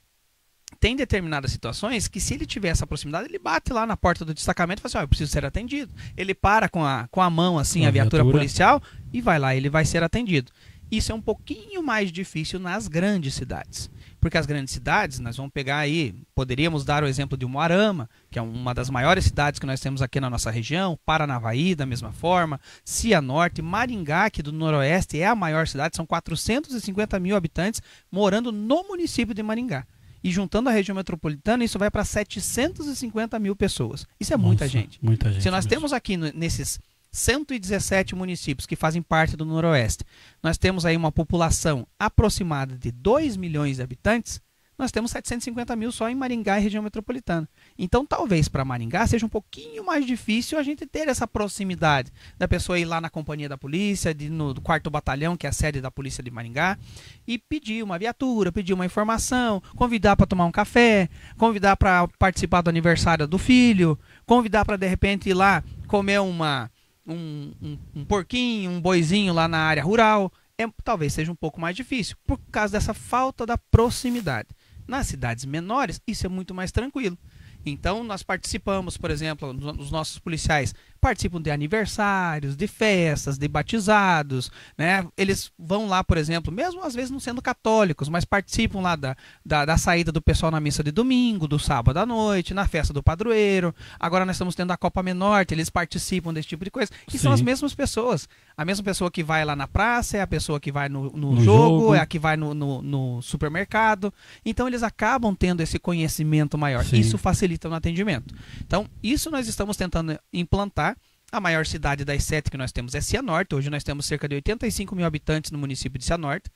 tem determinadas situações que se ele tiver essa proximidade, ele bate lá na porta do destacamento e fala assim, ó, oh, eu preciso ser atendido. Ele para com a, com a mão, assim, com a, a viatura, viatura policial e vai lá, ele vai ser atendido. Isso é um pouquinho mais difícil nas grandes cidades. Porque as grandes cidades, nós vamos pegar aí, poderíamos dar o exemplo de Moarama, que é uma das maiores cidades que nós temos aqui na nossa região, Paranavaí, da mesma forma, Cianorte, Maringá, que do Noroeste é a maior cidade, são 450 mil habitantes morando no município de Maringá. E juntando a região metropolitana, isso vai para 750 mil pessoas. Isso é Nossa, muita gente. Muita gente. Se nós mesmo. temos aqui nesses 117 municípios que fazem parte do Noroeste, nós temos aí uma população aproximada de 2 milhões de habitantes, nós temos 750 mil só em Maringá e região metropolitana. Então, talvez para Maringá seja um pouquinho mais difícil a gente ter essa proximidade da pessoa ir lá na companhia da polícia, de, no quarto batalhão, que é a sede da polícia de Maringá, e pedir uma viatura, pedir uma informação, convidar para tomar um café, convidar para participar do aniversário do filho, convidar para de repente ir lá comer uma um, um, um porquinho, um boizinho lá na área rural, é, talvez seja um pouco mais difícil, por causa dessa falta da proximidade. Nas cidades menores, isso é muito mais tranquilo. Então, nós participamos, por exemplo, os nossos policiais participam de aniversários, de festas, de batizados, né? Eles vão lá, por exemplo, mesmo às vezes não sendo católicos, mas participam lá da, da, da saída do pessoal na missa de domingo, do sábado à noite, na festa do padroeiro. Agora nós estamos tendo a Copa Menor, eles participam desse tipo de coisa. E Sim. são as mesmas pessoas. A mesma pessoa que vai lá na praça, é a pessoa que vai no, no, no jogo, jogo, é a que vai no, no, no, supermercado. Então eles acabam tendo esse conhecimento maior. Sim. Isso facilita no atendimento. Então, isso nós estamos tentando implantar a maior cidade das sete que nós temos é Cianorte. Hoje nós temos cerca de 85 mil habitantes no município de Cianorte.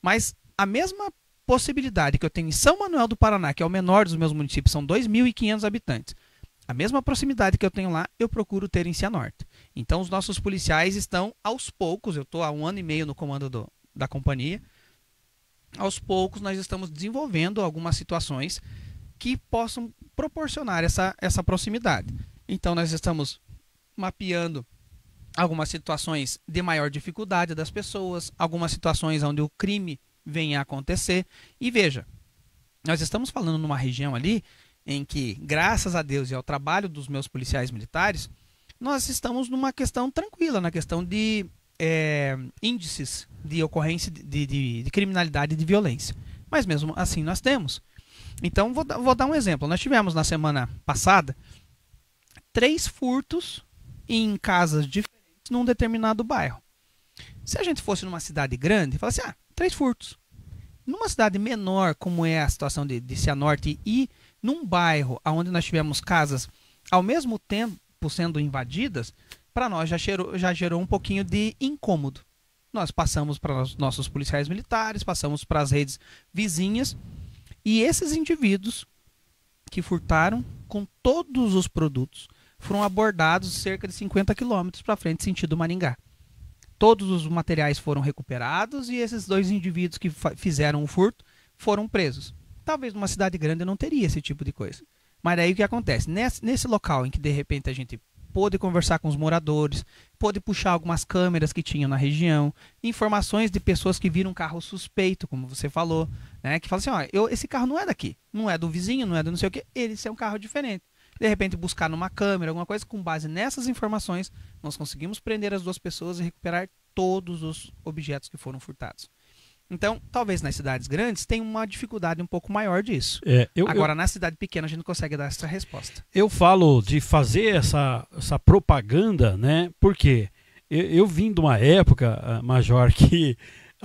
Mas a mesma possibilidade que eu tenho em São Manuel do Paraná, que é o menor dos meus municípios, são 2.500 habitantes. A mesma proximidade que eu tenho lá, eu procuro ter em Cianorte. Então, os nossos policiais estão aos poucos, eu estou há um ano e meio no comando do, da companhia, aos poucos nós estamos desenvolvendo algumas situações que possam proporcionar essa, essa proximidade. Então, nós estamos mapeando algumas situações de maior dificuldade das pessoas, algumas situações onde o crime vem a acontecer. E veja, nós estamos falando numa região ali em que, graças a Deus e ao trabalho dos meus policiais militares, nós estamos numa questão tranquila, na questão de é, índices de ocorrência de, de, de, criminalidade e de violência. Mas mesmo assim nós temos. Então, vou, vou dar um exemplo. Nós tivemos na semana passada três furtos em casas diferentes num determinado bairro. Se a gente fosse numa cidade grande, falasse, assim, ah, três furtos. Numa cidade menor, como é a situação de, de Cianorte, e num bairro onde nós tivemos casas ao mesmo tempo sendo invadidas, para nós já, cheirou, já gerou um pouquinho de incômodo. Nós passamos para os nossos policiais militares, passamos para as redes vizinhas, e esses indivíduos que furtaram com todos os produtos, foram abordados cerca de 50 quilômetros para frente, sentido Maringá. Todos os materiais foram recuperados e esses dois indivíduos que fizeram o furto foram presos. Talvez numa cidade grande não teria esse tipo de coisa. Mas aí o que acontece? Nesse, nesse local em que de repente a gente pôde conversar com os moradores, pôde puxar algumas câmeras que tinham na região, informações de pessoas que viram um carro suspeito, como você falou, né? Que falam assim, ó, eu, esse carro não é daqui, não é do vizinho, não é do não sei o que, esse é um carro diferente de repente buscar numa câmera, alguma coisa, com base nessas informações, nós conseguimos prender as duas pessoas e recuperar todos os objetos que foram furtados. Então, talvez nas cidades grandes tem uma dificuldade um pouco maior disso. É, eu, Agora, eu, na cidade pequena, a gente não consegue dar essa resposta. Eu falo de fazer essa, essa propaganda, né? Porque eu, eu vim de uma época, ah, Major, que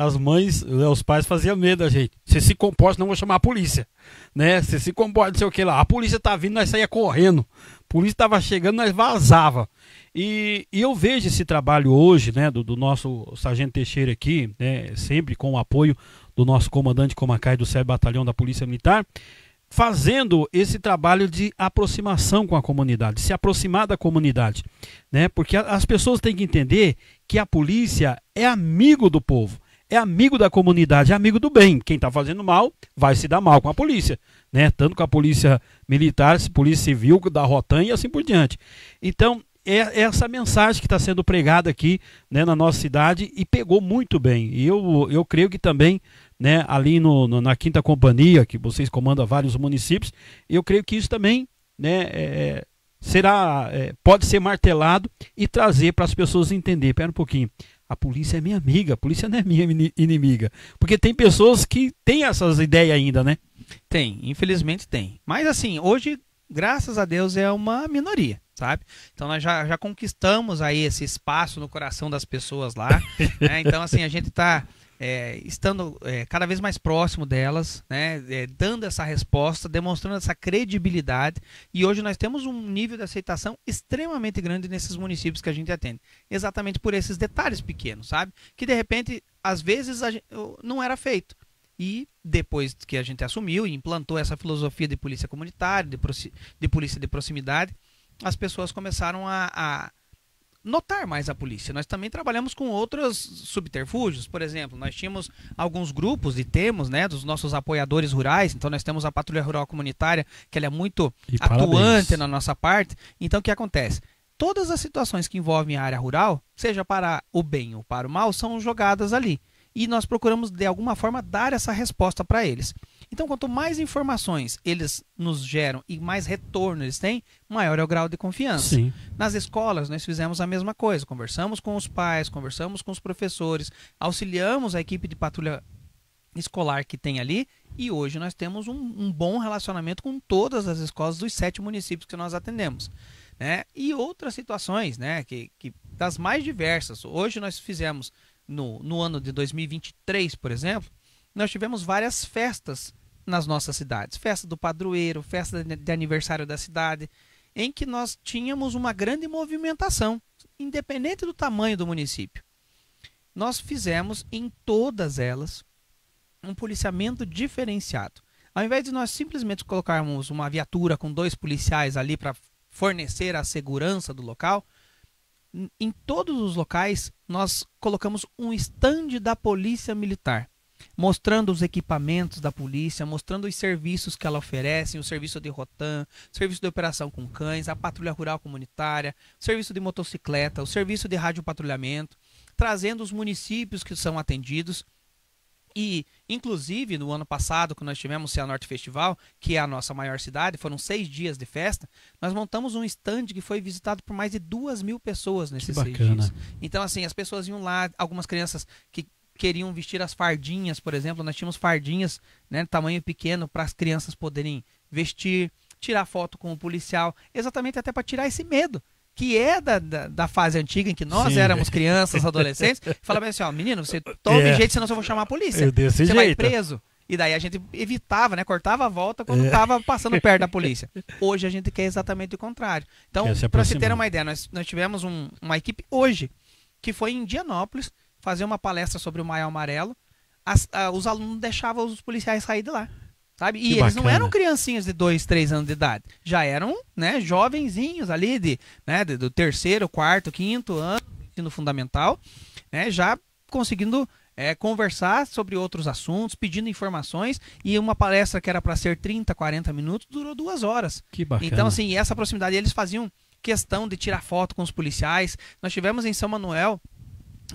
as mães, né, os pais faziam medo da gente. Você se comporta, não vou chamar a polícia. Né? Você se comporta, não sei o que lá. A polícia tá vindo, nós saía correndo. A polícia estava chegando, nós vazava. E, e eu vejo esse trabalho hoje, né, do, do, nosso sargento Teixeira aqui, né, sempre com o apoio do nosso comandante Comacai do 7 Batalhão da Polícia Militar, fazendo esse trabalho de aproximação com a comunidade, se aproximar da comunidade, né? Porque as pessoas têm que entender que a polícia é amigo do povo é amigo da comunidade, é amigo do bem. Quem está fazendo mal vai se dar mal com a polícia, né? Tanto com a polícia militar, polícia civil, da Rotan e assim por diante. Então, é, é essa mensagem que está sendo pregada aqui né, na nossa cidade e pegou muito bem. E eu, eu creio que também, né, ali no, no, na Quinta Companhia, que vocês comandam vários municípios, eu creio que isso também né, é, é será, é, pode ser martelado e trazer para as pessoas entenderem. Pera um pouquinho. A polícia é minha amiga, a polícia não é minha inimiga. Porque tem pessoas que têm essas ideias ainda, né? Tem, infelizmente tem. Mas assim, hoje, graças a Deus, é uma minoria, sabe? Então nós já, já conquistamos aí esse espaço no coração das pessoas lá. né? Então, assim, a gente tá é, estando é, cada vez mais próximo delas, né, é, dando essa resposta, demonstrando essa credibilidade. E hoje nós temos um nível de aceitação extremamente grande nesses municípios que a gente atende, exatamente por esses detalhes pequenos, sabe? Que de repente, às vezes, gente, não era feito. E depois que a gente assumiu e implantou essa filosofia de polícia comunitária, de, de polícia de proximidade, as pessoas começaram a, a notar mais a polícia. Nós também trabalhamos com outros subterfúgios, por exemplo, nós tínhamos alguns grupos e temos, né, dos nossos apoiadores rurais, então nós temos a Patrulha Rural Comunitária, que ela é muito e atuante parabéns. na nossa parte. Então o que acontece? Todas as situações que envolvem a área rural, seja para o bem ou para o mal, são jogadas ali. E nós procuramos de alguma forma dar essa resposta para eles. Então, quanto mais informações eles nos geram e mais retorno eles têm, maior é o grau de confiança. Sim. Nas escolas, nós fizemos a mesma coisa. Conversamos com os pais, conversamos com os professores, auxiliamos a equipe de patrulha escolar que tem ali. E hoje nós temos um, um bom relacionamento com todas as escolas dos sete municípios que nós atendemos. Né? E outras situações, né? Que, que das mais diversas. Hoje nós fizemos no, no ano de 2023, por exemplo, nós tivemos várias festas nas nossas cidades. Festa do padroeiro, festa de aniversário da cidade, em que nós tínhamos uma grande movimentação, independente do tamanho do município. Nós fizemos em todas elas um policiamento diferenciado. Ao invés de nós simplesmente colocarmos uma viatura com dois policiais ali para fornecer a segurança do local, em todos os locais nós colocamos um estande da Polícia Militar mostrando os equipamentos da polícia, mostrando os serviços que ela oferece, o serviço de rotan, serviço de operação com cães, a patrulha rural comunitária, serviço de motocicleta, o serviço de rádio patrulhamento, trazendo os municípios que são atendidos. E, inclusive, no ano passado, quando nós tivemos o Cianorte Festival, que é a nossa maior cidade, foram seis dias de festa, nós montamos um stand que foi visitado por mais de duas mil pessoas nesses seis dias. Então, assim, as pessoas iam lá, algumas crianças que queriam vestir as fardinhas, por exemplo. Nós tínhamos fardinhas, né, tamanho pequeno, para as crianças poderem vestir, tirar foto com o policial, exatamente até para tirar esse medo que é da, da, da, fase antiga em que nós Sim. éramos crianças, adolescentes, falava assim, ó, menino, você tome é. jeito, senão eu vou chamar a polícia. Eu desse você jeito. vai preso. E daí a gente evitava, né? Cortava a volta quando estava é. passando perto da polícia. Hoje a gente quer exatamente o contrário. Então, para se ter uma ideia, nós, nós tivemos um, uma equipe hoje que foi em Indianópolis fazer uma palestra sobre o Maio Amarelo, as, a, ah, os alunos deixavam os policiais sair de lá. Sabe? E que eles bacana. não eram criancinhas de dois, três anos de idade. Já eram, né, jovenzinhos ali de, né, de, do terceiro, quarto, quinto ano do ensino fundamental, né, já conseguindo é, conversar sobre outros assuntos, pedindo informações, e uma palestra que era para ser 30, 40 minutos, durou duas horas. Que bacana. Então, assim, essa proximidade, eles faziam questão de tirar foto com os policiais. Nós tivemos em São Manuel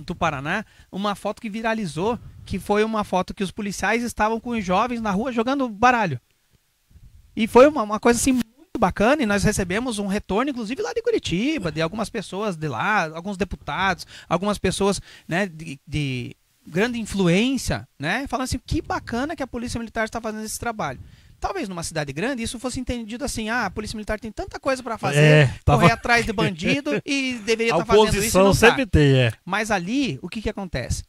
do Paraná, uma foto que viralizou, que foi uma foto que os policiais estavam com os jovens na rua jogando baralho. E foi uma, uma coisa assim muito bacana e nós recebemos um retorno, inclusive lá de Curitiba, de algumas pessoas de lá, alguns deputados, algumas pessoas né, de, de grande influência, né? Falando assim, que bacana que a Polícia Militar está fazendo esse trabalho. Talvez numa cidade grande isso fosse entendido assim: ah, a polícia militar tem tanta coisa para fazer, é, tava... correr atrás de bandido e deveria estar tá fazendo isso. não tá. sempre tá. tem, é. Mas ali, o que, que acontece?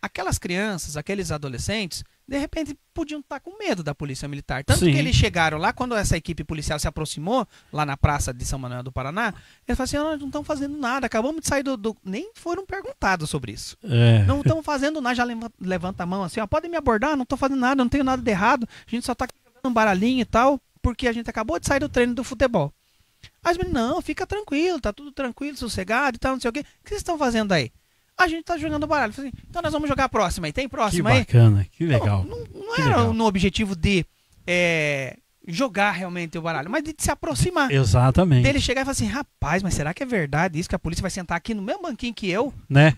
Aquelas crianças, aqueles adolescentes, de repente podiam estar tá com medo da polícia militar. Tanto Sim. que eles chegaram lá, quando essa equipe policial se aproximou, lá na praça de São Manuel do Paraná, eles falaram assim: oh, não estão fazendo nada, acabamos de sair do. do... Nem foram perguntados sobre isso. É. Não estão fazendo nada, já levanta a mão assim: ó, podem me abordar, não estou fazendo nada, não tenho nada de errado, a gente só está um baralhinho e tal, porque a gente acabou de sair do treino do futebol. As meninas, não, fica tranquilo, tá tudo tranquilo, sossegado e tal, não sei o quê. O que vocês estão fazendo aí? A gente tá jogando baralho. Falei, assim, então nós vamos jogar a próxima aí. Tem próxima aí? Que bacana, que então, legal. Não, não, não era legal. no objetivo de é, jogar realmente o baralho, mas de se aproximar. Exatamente. Dele chegar e falar assim, rapaz, mas será que é verdade isso? Que a polícia vai sentar aqui no mesmo banquinho que eu? Né?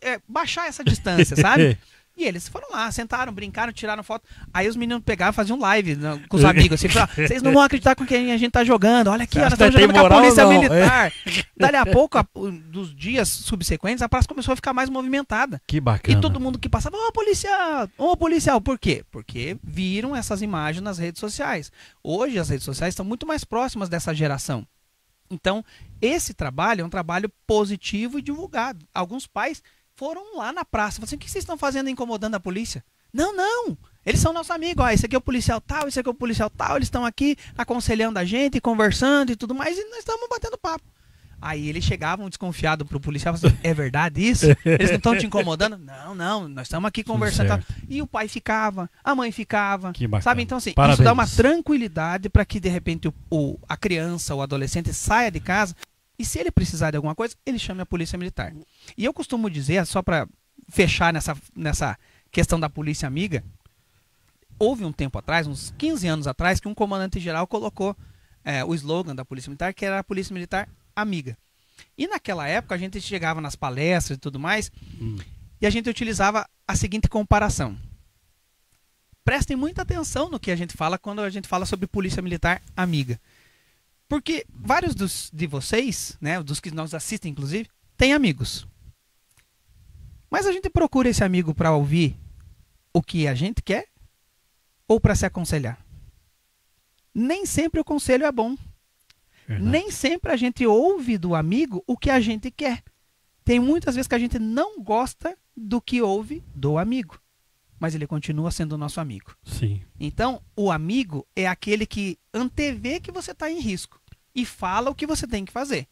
É, baixar essa distância, sabe? E eles foram lá, sentaram, brincaram, tiraram foto. Aí os meninos pegavam e faziam live né, com os amigos. Assim, vocês não vão acreditar com quem a gente tá jogando. Olha aqui, nós estamos tá jogando com a polícia não? militar. É. Dali a pouco, a, dos dias subsequentes, a praça começou a ficar mais movimentada. Que bacana. E todo mundo que passava, ô oh, policial, ô oh, policial. Por quê? Porque viram essas imagens nas redes sociais. Hoje as redes sociais estão muito mais próximas dessa geração. Então, esse trabalho é um trabalho positivo e divulgado. Alguns pais foram lá na praça. Falaram assim, o que vocês estão fazendo incomodando a polícia? Não, não! Eles são nossos amigos, ó, esse aqui é o policial tal, esse aqui é o policial tal, eles estão aqui aconselhando a gente, conversando e tudo mais, e nós estamos batendo papo. Aí eles chegavam desconfiados pro policial, assim, é verdade isso? Eles não estão te incomodando? Não, não, nós estamos aqui conversando. E o pai ficava, a mãe ficava. Que bacana. Sabe, então assim, Parabéns. isso dá uma tranquilidade para que de repente o, o, a criança, o adolescente saia de casa e se ele precisar de alguma coisa, ele chame a polícia militar. E eu costumo dizer, só para fechar nessa, nessa questão da polícia amiga, houve um tempo atrás, uns 15 anos atrás, que um comandante-geral colocou é, o slogan da polícia militar, que era a polícia militar amiga. E naquela época a gente chegava nas palestras e tudo mais, hum. e a gente utilizava a seguinte comparação. Prestem muita atenção no que a gente fala quando a gente fala sobre polícia militar amiga. Porque vários dos, de vocês, né, dos que nós assistem, inclusive, têm amigos. Mas a gente procura esse amigo para ouvir o que a gente quer ou para se aconselhar. Nem sempre o conselho é bom. Verdade. Nem sempre a gente ouve do amigo o que a gente quer. Tem muitas vezes que a gente não gosta do que ouve do amigo, mas ele continua sendo nosso amigo. Sim. Então, o amigo é aquele que antevê que você está em risco e fala o que você tem que fazer.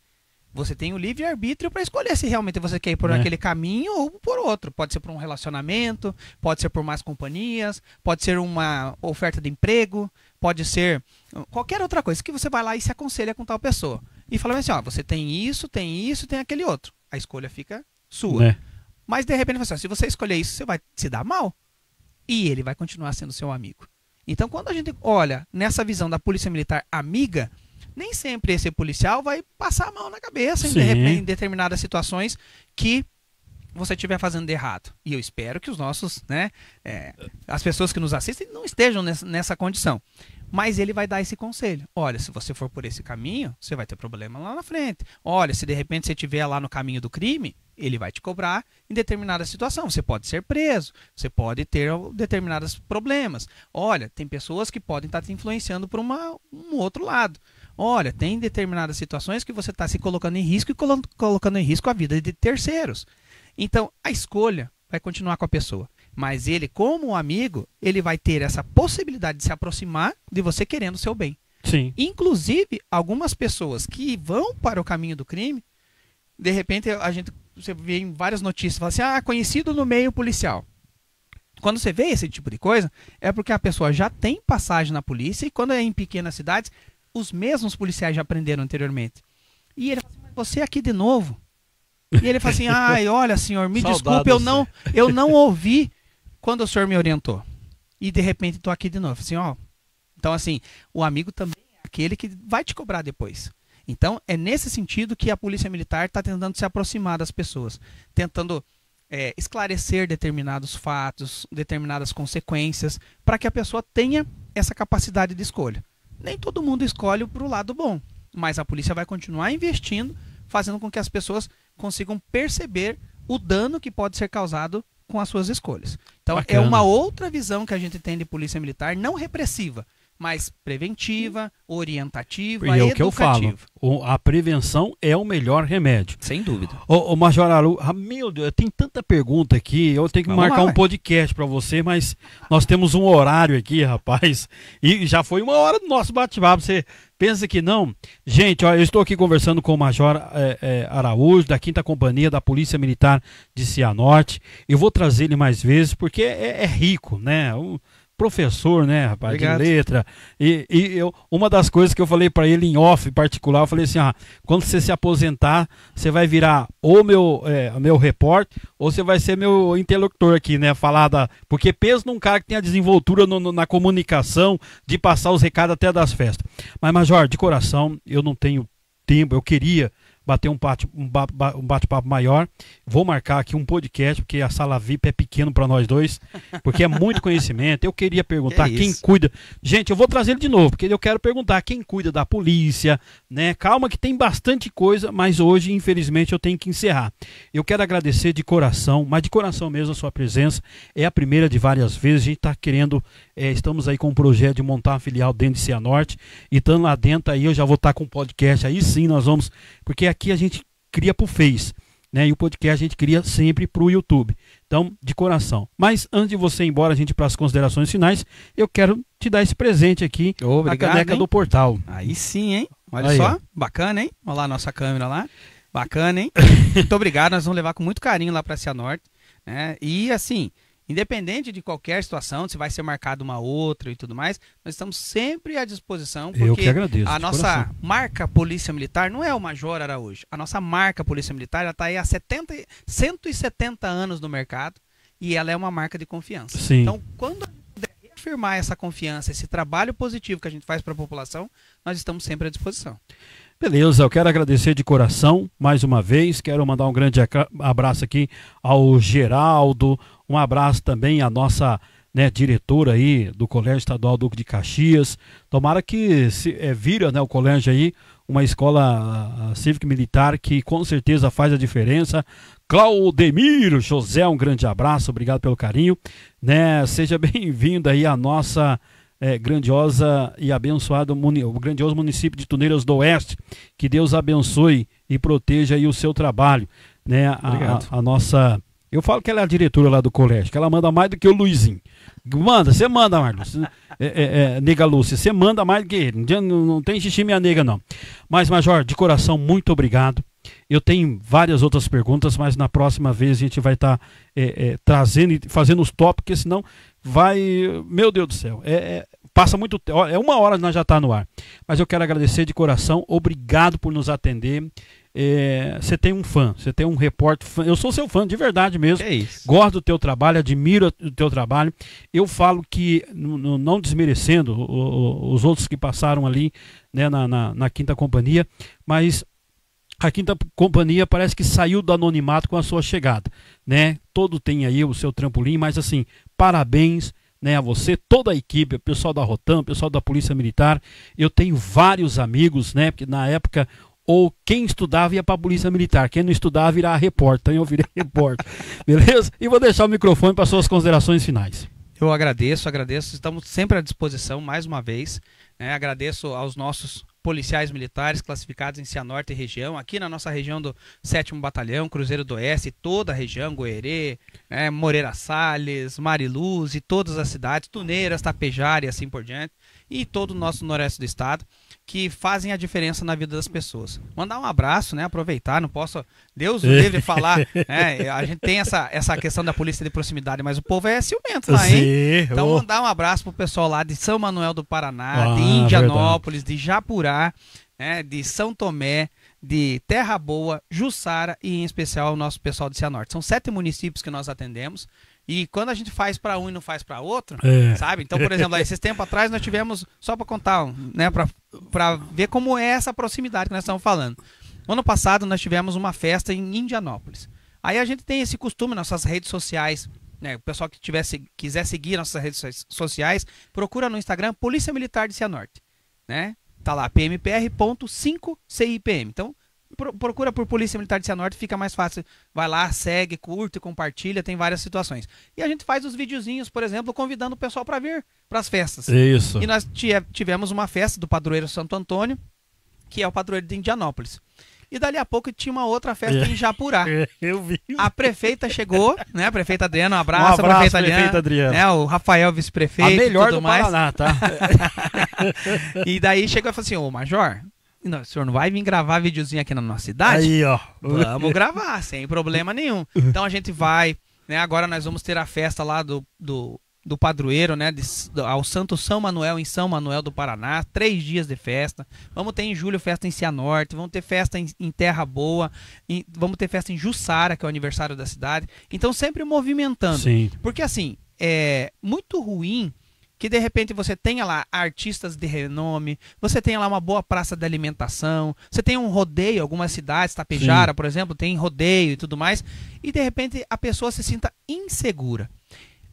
Você tem o livre arbítrio para escolher se realmente você quer ir por é. aquele caminho ou por outro. Pode ser por um relacionamento, pode ser por mais companhias, pode ser uma oferta de emprego, pode ser qualquer outra coisa que você vai lá e se aconselha com tal pessoa. E fala assim: ó, você tem isso, tem isso, tem aquele outro. A escolha fica sua. É. Mas de repente, assim, ó, se você escolher isso, você vai se dar mal. E ele vai continuar sendo seu amigo. Então, quando a gente olha nessa visão da polícia militar amiga, nem sempre esse policial vai passar a mão na cabeça em, em determinadas situações que você estiver fazendo de errado. E eu espero que os nossos, né, é, as pessoas que nos assistem não estejam nessa, nessa, condição. Mas ele vai dar esse conselho. Olha, se você for por esse caminho, você vai ter problema lá na frente. Olha, se de repente você estiver lá no caminho do crime, ele vai te cobrar em determinada situação. Você pode ser preso, você pode ter determinados problemas. Olha, tem pessoas que podem estar te influenciando para um outro lado. Olha, tem determinadas situações que você está se colocando em risco e colo colocando em risco a vida de terceiros. Então, a escolha vai continuar com a pessoa. Mas ele, como amigo, ele vai ter essa possibilidade de se aproximar de você querendo o seu bem. Sim. Inclusive, algumas pessoas que vão para o caminho do crime, de repente a gente você vê em várias notícias, fala assim: "Ah, conhecido no meio policial". Quando você vê esse tipo de coisa, é porque a pessoa já tem passagem na polícia e quando é em pequenas cidades, os mesmos policiais já prenderam anteriormente. E ele fala assim, você é aqui de novo. E ele fala assim, ai, olha, senhor, me Saudado desculpe, eu não, eu não ouvi quando o senhor me orientou. E de repente estou aqui de novo. Assim, ó. Então, assim, o amigo também é aquele que vai te cobrar depois. Então, é nesse sentido que a polícia militar está tentando se aproximar das pessoas, tentando é, esclarecer determinados fatos, determinadas consequências, para que a pessoa tenha essa capacidade de escolha nem todo mundo escolhe para o lado bom, mas a polícia vai continuar investindo, fazendo com que as pessoas consigam perceber o dano que pode ser causado com as suas escolhas. Então é Bacana. é uma outra visão que a gente tem de polícia militar, não repressiva, mais preventiva, orientativa, e é educativa. o que eu falo. O, a prevenção é o melhor remédio. Sem dúvida. Ô, Major Majoraro, ah, meu Deus, tem tanta pergunta aqui. Eu tenho que Vamos marcar lá, um podcast para você, mas nós temos um horário aqui, rapaz. E já foi uma hora do nosso bate-papo. Você pensa que não? Gente, ó, eu estou aqui conversando com o Major é, é, Araújo, da Quinta Companhia da Polícia Militar de Cianorte. Eu vou trazer ele mais vezes, porque é, é rico, né? O, professor, né, rapaz, Obrigado. de letra. E, e eu, uma das coisas que eu falei para ele em off em particular, eu falei assim, ah, quando você se aposentar, você vai virar ou meu, é, meu repórter, ou você vai ser meu interlocutor aqui, né, falar da... Porque peso num cara que tem a desenvoltura no, no, na comunicação, de passar os recados até das festas. Mas, Major, de coração, eu não tenho tempo, eu queria bater um bate-papo um bate maior. Vou marcar aqui um podcast, porque a sala VIP é pequeno para nós dois, porque é muito conhecimento. Eu queria perguntar que quem cuida. Gente, eu vou trazer ele de novo, porque eu quero perguntar quem cuida da polícia, né? Calma que tem bastante coisa, mas hoje, infelizmente, eu tenho que encerrar. Eu quero agradecer de coração, mas de coração mesmo a sua presença. É a primeira de várias vezes. A gente está querendo, é, estamos aí com um projeto de montar uma filial dentro de Cianorte. E estando lá dentro aí, eu já vou estar tá com o podcast aí sim, nós vamos, porque aqui a gente cria para o Face. Né, e o podcast a gente cria sempre para o YouTube. Então, de coração. Mas antes de você ir embora, a gente para as considerações finais, eu quero te dar esse presente aqui, Obrigado, a caneca hein? do portal. Aí sim, hein? Olha Aí. só, bacana, hein? Olha lá a nossa câmera lá. Bacana, hein? muito obrigado, nós vamos levar com muito carinho lá para a Cianorte. Né? E assim, Independente de qualquer situação, se vai ser marcado uma outra e tudo mais, nós estamos sempre à disposição, porque Eu que agradeço, a nossa coração. marca Polícia Militar não é o Major Araújo. A nossa marca Polícia Militar está aí há 70, 170 anos no mercado e ela é uma marca de confiança. Sim. Então, quando afirmar essa confiança, esse trabalho positivo que a gente faz para a população, nós estamos sempre à disposição. Beleza, eu quero agradecer de coração mais uma vez. Quero mandar um grande abraço aqui ao Geraldo, um abraço também à nossa né, diretora aí do Colégio Estadual Duque de Caxias. Tomara que se, é, vira né, o colégio aí uma escola ah, ah, cívico-militar que com certeza faz a diferença. Claudemiro José, um grande abraço, obrigado pelo carinho. Né, seja bem-vindo aí à nossa é, grandiosa e abençoado o grandioso município de Tuneiras do Oeste. Que Deus abençoe e proteja aí o seu trabalho, né? A, a, a, nossa eu falo que ela é a diretora lá do colégio, que ela manda mais do que o Luizinho. Manda, você manda, Marcos. É, é, é, nega Lúcia, você manda mais do que ele. Não, não tem xixi minha nega, não. Mas, Major, de coração, muito obrigado. Eu tenho várias outras perguntas, mas na próxima vez a gente vai estar tá, é, é, trazendo e fazendo os tópicos, porque senão vai. Meu Deus do céu, é, é passa muito tempo. É uma hora nós já está no ar. Mas eu quero agradecer de coração. Obrigado por nos atender. É, você é, tem um fã, você tem um repórter fã. Eu sou seu fã de verdade mesmo. É Gosto do teu trabalho, admiro o teu trabalho. Eu falo que, não desmerecendo o, o, os outros que passaram ali né, na, na, na quinta companhia, mas a quinta companhia parece que saiu do anonimato com a sua chegada, né? Todo tem aí o seu trampolim, mas assim, parabéns, né, a você, toda a equipe, o pessoal da Rotam, o pessoal da Polícia Militar. Eu tenho vários amigos, né, porque na época ou quem estudava ia para a polícia militar, quem não estudava virava repórter, então eu virei repórter, beleza? E vou deixar o microfone para suas considerações finais. Eu agradeço, agradeço, estamos sempre à disposição, mais uma vez, né? agradeço aos nossos policiais militares classificados em Cianorte e região, aqui na nossa região do 7 Batalhão, Cruzeiro do Oeste, toda a região, Goerê, né, Moreira Salles, Mariluz e todas as cidades, Tuneiras, Tapejara e assim por diante e todo o nosso noreste do Estado, que fazem a diferença na vida das pessoas. Mandar um abraço, né? Aproveitar, não posso, Deus o livre, falar. Né? A gente tem essa, essa questão da polícia de proximidade, mas o povo é ciumento lá, hein? Sim, então, oh. mandar um abraço pro pessoal lá de São Manuel do Paraná, ah, de Indianópolis, verdade. de Japurá, né? de São Tomé, de Terra Boa, Jussara e em especial o nosso pessoal de Cianorte. São sete municípios que nós atendemos e quando a gente faz para um e não faz para outro, é. sabe? Então, por exemplo, esses tempos atrás nós tivemos, só para contar, né, para ver como é essa proximidade que nós estamos falando. Ano passado nós tivemos uma festa em Indianópolis. Aí a gente tem esse costume, nossas redes sociais, né, o pessoal que tiver, quiser seguir nossas redes sociais, procura no Instagram Polícia Militar de Cianorte, né? Tá lá, pmpr.5cipm. Então, procura por Polícia Militar de Cianorte, fica mais fácil. Vai lá, segue, curte, compartilha, tem várias situações. E a gente faz os videozinhos, por exemplo, convidando o pessoal para vir para as festas. Isso. E nós tivemos uma festa do padroeiro Santo Antônio, que é o padroeiro de Indianópolis. E dali a pouco tinha uma outra festa em é. Japurá. Eu vi. A prefeita chegou, né? A prefeita Adriana, um abraço, um abraço prefeita, prefeita Adriana. Né, o Rafael, vice-prefeito. A melhor do mais. Paraná, tá? e daí chegou e falou assim: Ô, Major, não, o senhor não vai vir gravar videozinho aqui na nossa cidade? Aí, ó. Vamos gravar, sem problema nenhum. Então a gente vai, né? Agora nós vamos ter a festa lá do, do, do padroeiro, né? De, ao Santo São Manuel, em São Manuel do Paraná. Três dias de festa. Vamos ter em julho festa em Cianorte. Vamos ter festa em, em Terra Boa. Em, vamos ter festa em Jussara, que é o aniversário da cidade. Então sempre movimentando. Sim. Porque assim, é muito ruim que de repente você tenha lá artistas de renome, você tenha lá uma boa praça de alimentação, você tenha um rodeio, algumas cidades, Tapejara, Sim. por exemplo, tem rodeio e tudo mais, e de repente a pessoa se sinta insegura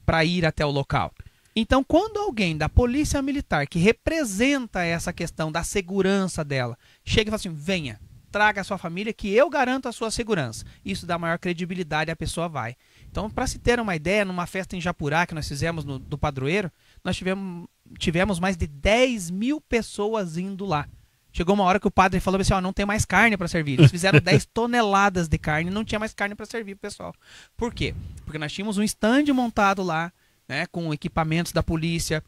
para ir até o local. Então, quando alguém da polícia militar que representa essa questão da segurança dela chega e fala assim: venha, traga a sua família que eu garanto a sua segurança. Isso dá maior credibilidade e a pessoa vai. Então, para se ter uma ideia, numa festa em Japurá que nós fizemos no, do padroeiro, nós tivemos, tivemos mais de 10 mil pessoas indo lá. Chegou uma hora que o padre falou assim: ó, não tem mais carne para servir. Eles fizeram 10 toneladas de carne, não tinha mais carne para servir pessoal. Por quê? Porque nós tínhamos um stand montado lá, né, com equipamentos da polícia,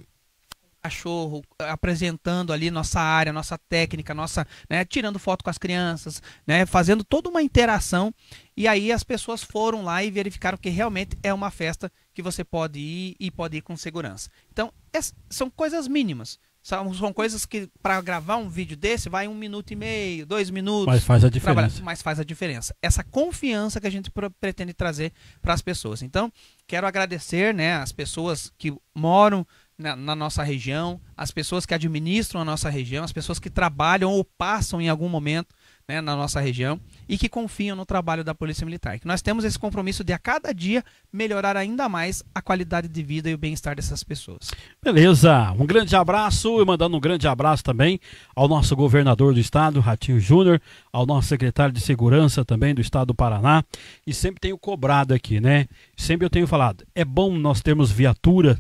cachorro, apresentando ali nossa área, nossa técnica, nossa, né, tirando foto com as crianças, né, fazendo toda uma interação. E aí as pessoas foram lá e verificaram que realmente é uma festa que você pode ir e pode ir com segurança. Então, é, são coisas mínimas. São, são coisas que para gravar um vídeo desse vai um minuto e meio, dois minutos. Mas faz a diferença. Trabalha, mas faz a diferença. Essa confiança que a gente pretende trazer para as pessoas. Então, quero agradecer né, as pessoas que moram na, na, nossa região, as pessoas que administram a nossa região, as pessoas que trabalham ou passam em algum momento né, na nossa região e que confiam no trabalho da Polícia Militar. Que nós temos esse compromisso de a cada dia melhorar ainda mais a qualidade de vida e o bem-estar dessas pessoas. Beleza, um grande abraço e mandando um grande abraço também ao nosso governador do estado, Ratinho Júnior, ao nosso secretário de Segurança também do estado do Paraná. E sempre tenho cobrado aqui, né? Sempre eu tenho falado, é bom nós termos viatura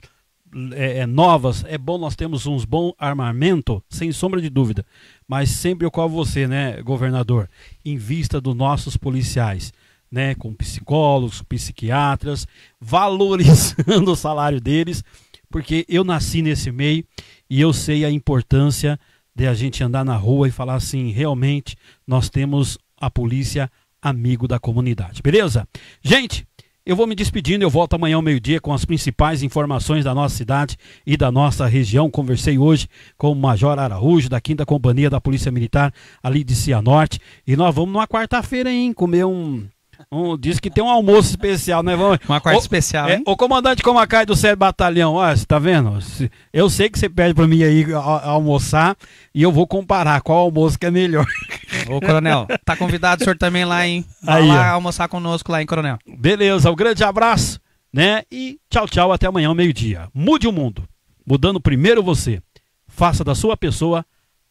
é, é, novas, é bom nós temos uns bom armamento, sem sombra de dúvida. Mas sempre eu qual você, né, governador, em vista dos nossos policiais, né, com psicólogos, psiquiatras, valorizando o salário deles, porque eu nasci nesse meio e eu sei a importância de a gente andar na rua e falar assim, realmente nós temos a polícia amigo da comunidade, beleza? Gente, eu vou me despedindo, eu volto amanhã ao meio-dia com as principais informações da nossa cidade e da nossa região. Conversei hoje com o Major Araújo, da 5 Companhia da Polícia Militar, ali de Cianorte. E nós vamos numa quarta-feira, hein, comer um um, diz que tem um almoço especial, né? Vamos... Uma quarta o, especial, É, o comandante Comacai do 7 Batalhão, olha você tá vendo? Eu sei que você pede pra mim aí almoçar e eu vou comparar qual almoço que é melhor. Ô, Coronel, tá convidado o senhor também lá, hein? Vai aí, lá ó. almoçar conosco lá, hein, Coronel? Beleza, um grande abraço, né? E tchau, tchau, até amanhã, meio-dia. Mude o mundo, mudando primeiro você. Faça da sua pessoa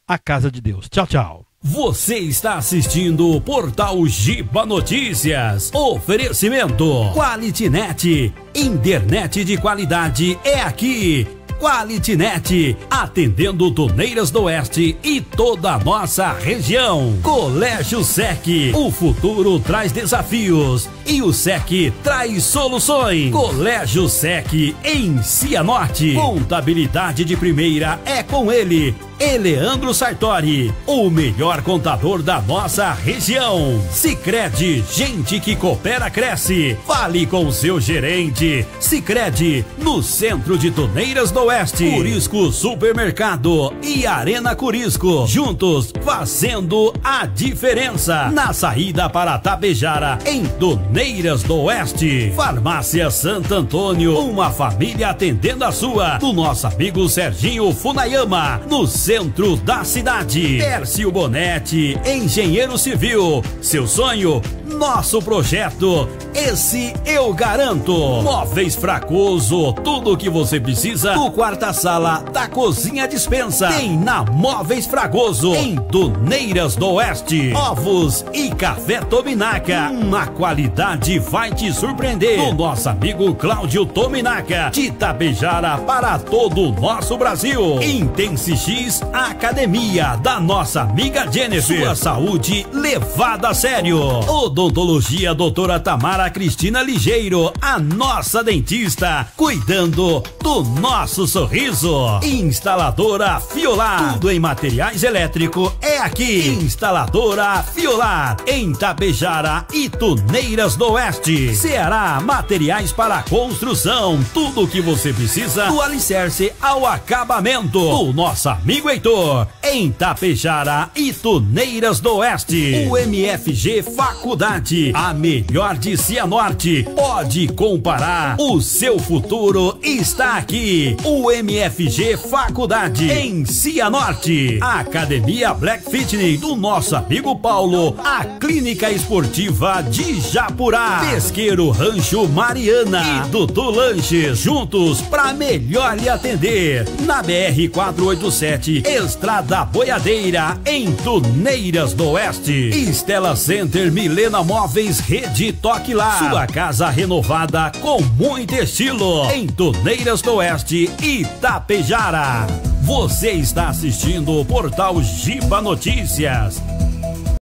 a casa de Deus. Tchau, tchau. Você está assistindo o Portal Giba Notícias. Oferecimento: QualityNet. Internet de qualidade é aqui. QualityNet, atendendo Toneiras do Oeste e toda a nossa região. Colégio SEC, o futuro traz desafios e o SEC traz soluções. Colégio SEC em Cianorte. Contabilidade de primeira é com ele. Eleandro Sartori, o melhor contador da nossa região. Sicredi, gente que coopera cresce. Fale com seu gerente. Sicredi, no centro de Toneiras do Oeste, Curisco Supermercado e Arena Curisco, juntos fazendo a diferença. Na saída para Tabejara, em Doneiras do Oeste, Farmácia Santo Antônio, uma família atendendo a sua, O nosso amigo Serginho Funayama, no centro da cidade. Tércio Bonetti, engenheiro civil, seu sonho nosso projeto, esse eu garanto. Móveis Fracoso, tudo o que você precisa o quarta-sala da cozinha dispensa. Tem na Móveis Fragoso, em Duneiras do Oeste. Ovos e café Tominaca. Uma qualidade vai te surpreender. o nosso amigo Cláudio Tominaca, de Tabejara para todo o nosso Brasil. Intense X Academia, da nossa amiga Jennifer. Sua saúde levada a sério. O Odontologia Doutora Tamara Cristina Ligeiro, a nossa dentista, cuidando do nosso sorriso. Instaladora Fiolar, tudo em materiais elétrico é aqui. Instaladora Fiolar, em Tapejara e Tuneiras do Oeste. Ceará, materiais para construção, tudo o que você precisa do alicerce ao acabamento. o nosso amigo Heitor, em Tapejara e Tuneiras do Oeste. o MFG Faculdade a melhor de Cianorte. Pode comparar. O seu futuro está aqui. O MFG Faculdade em Cianorte. A Academia Black Fitness do nosso amigo Paulo. A Clínica Esportiva de Japurá. Pesqueiro Rancho Mariana e Dudu Lanches. Juntos para melhor lhe atender. Na BR 487, Estrada Boiadeira, em Tuneiras do Oeste. Estela Center Milena Móveis Rede Toque Lá. Sua casa renovada com muito estilo. Em Torneiras do Oeste, Itapejara. Você está assistindo o portal Giba Notícias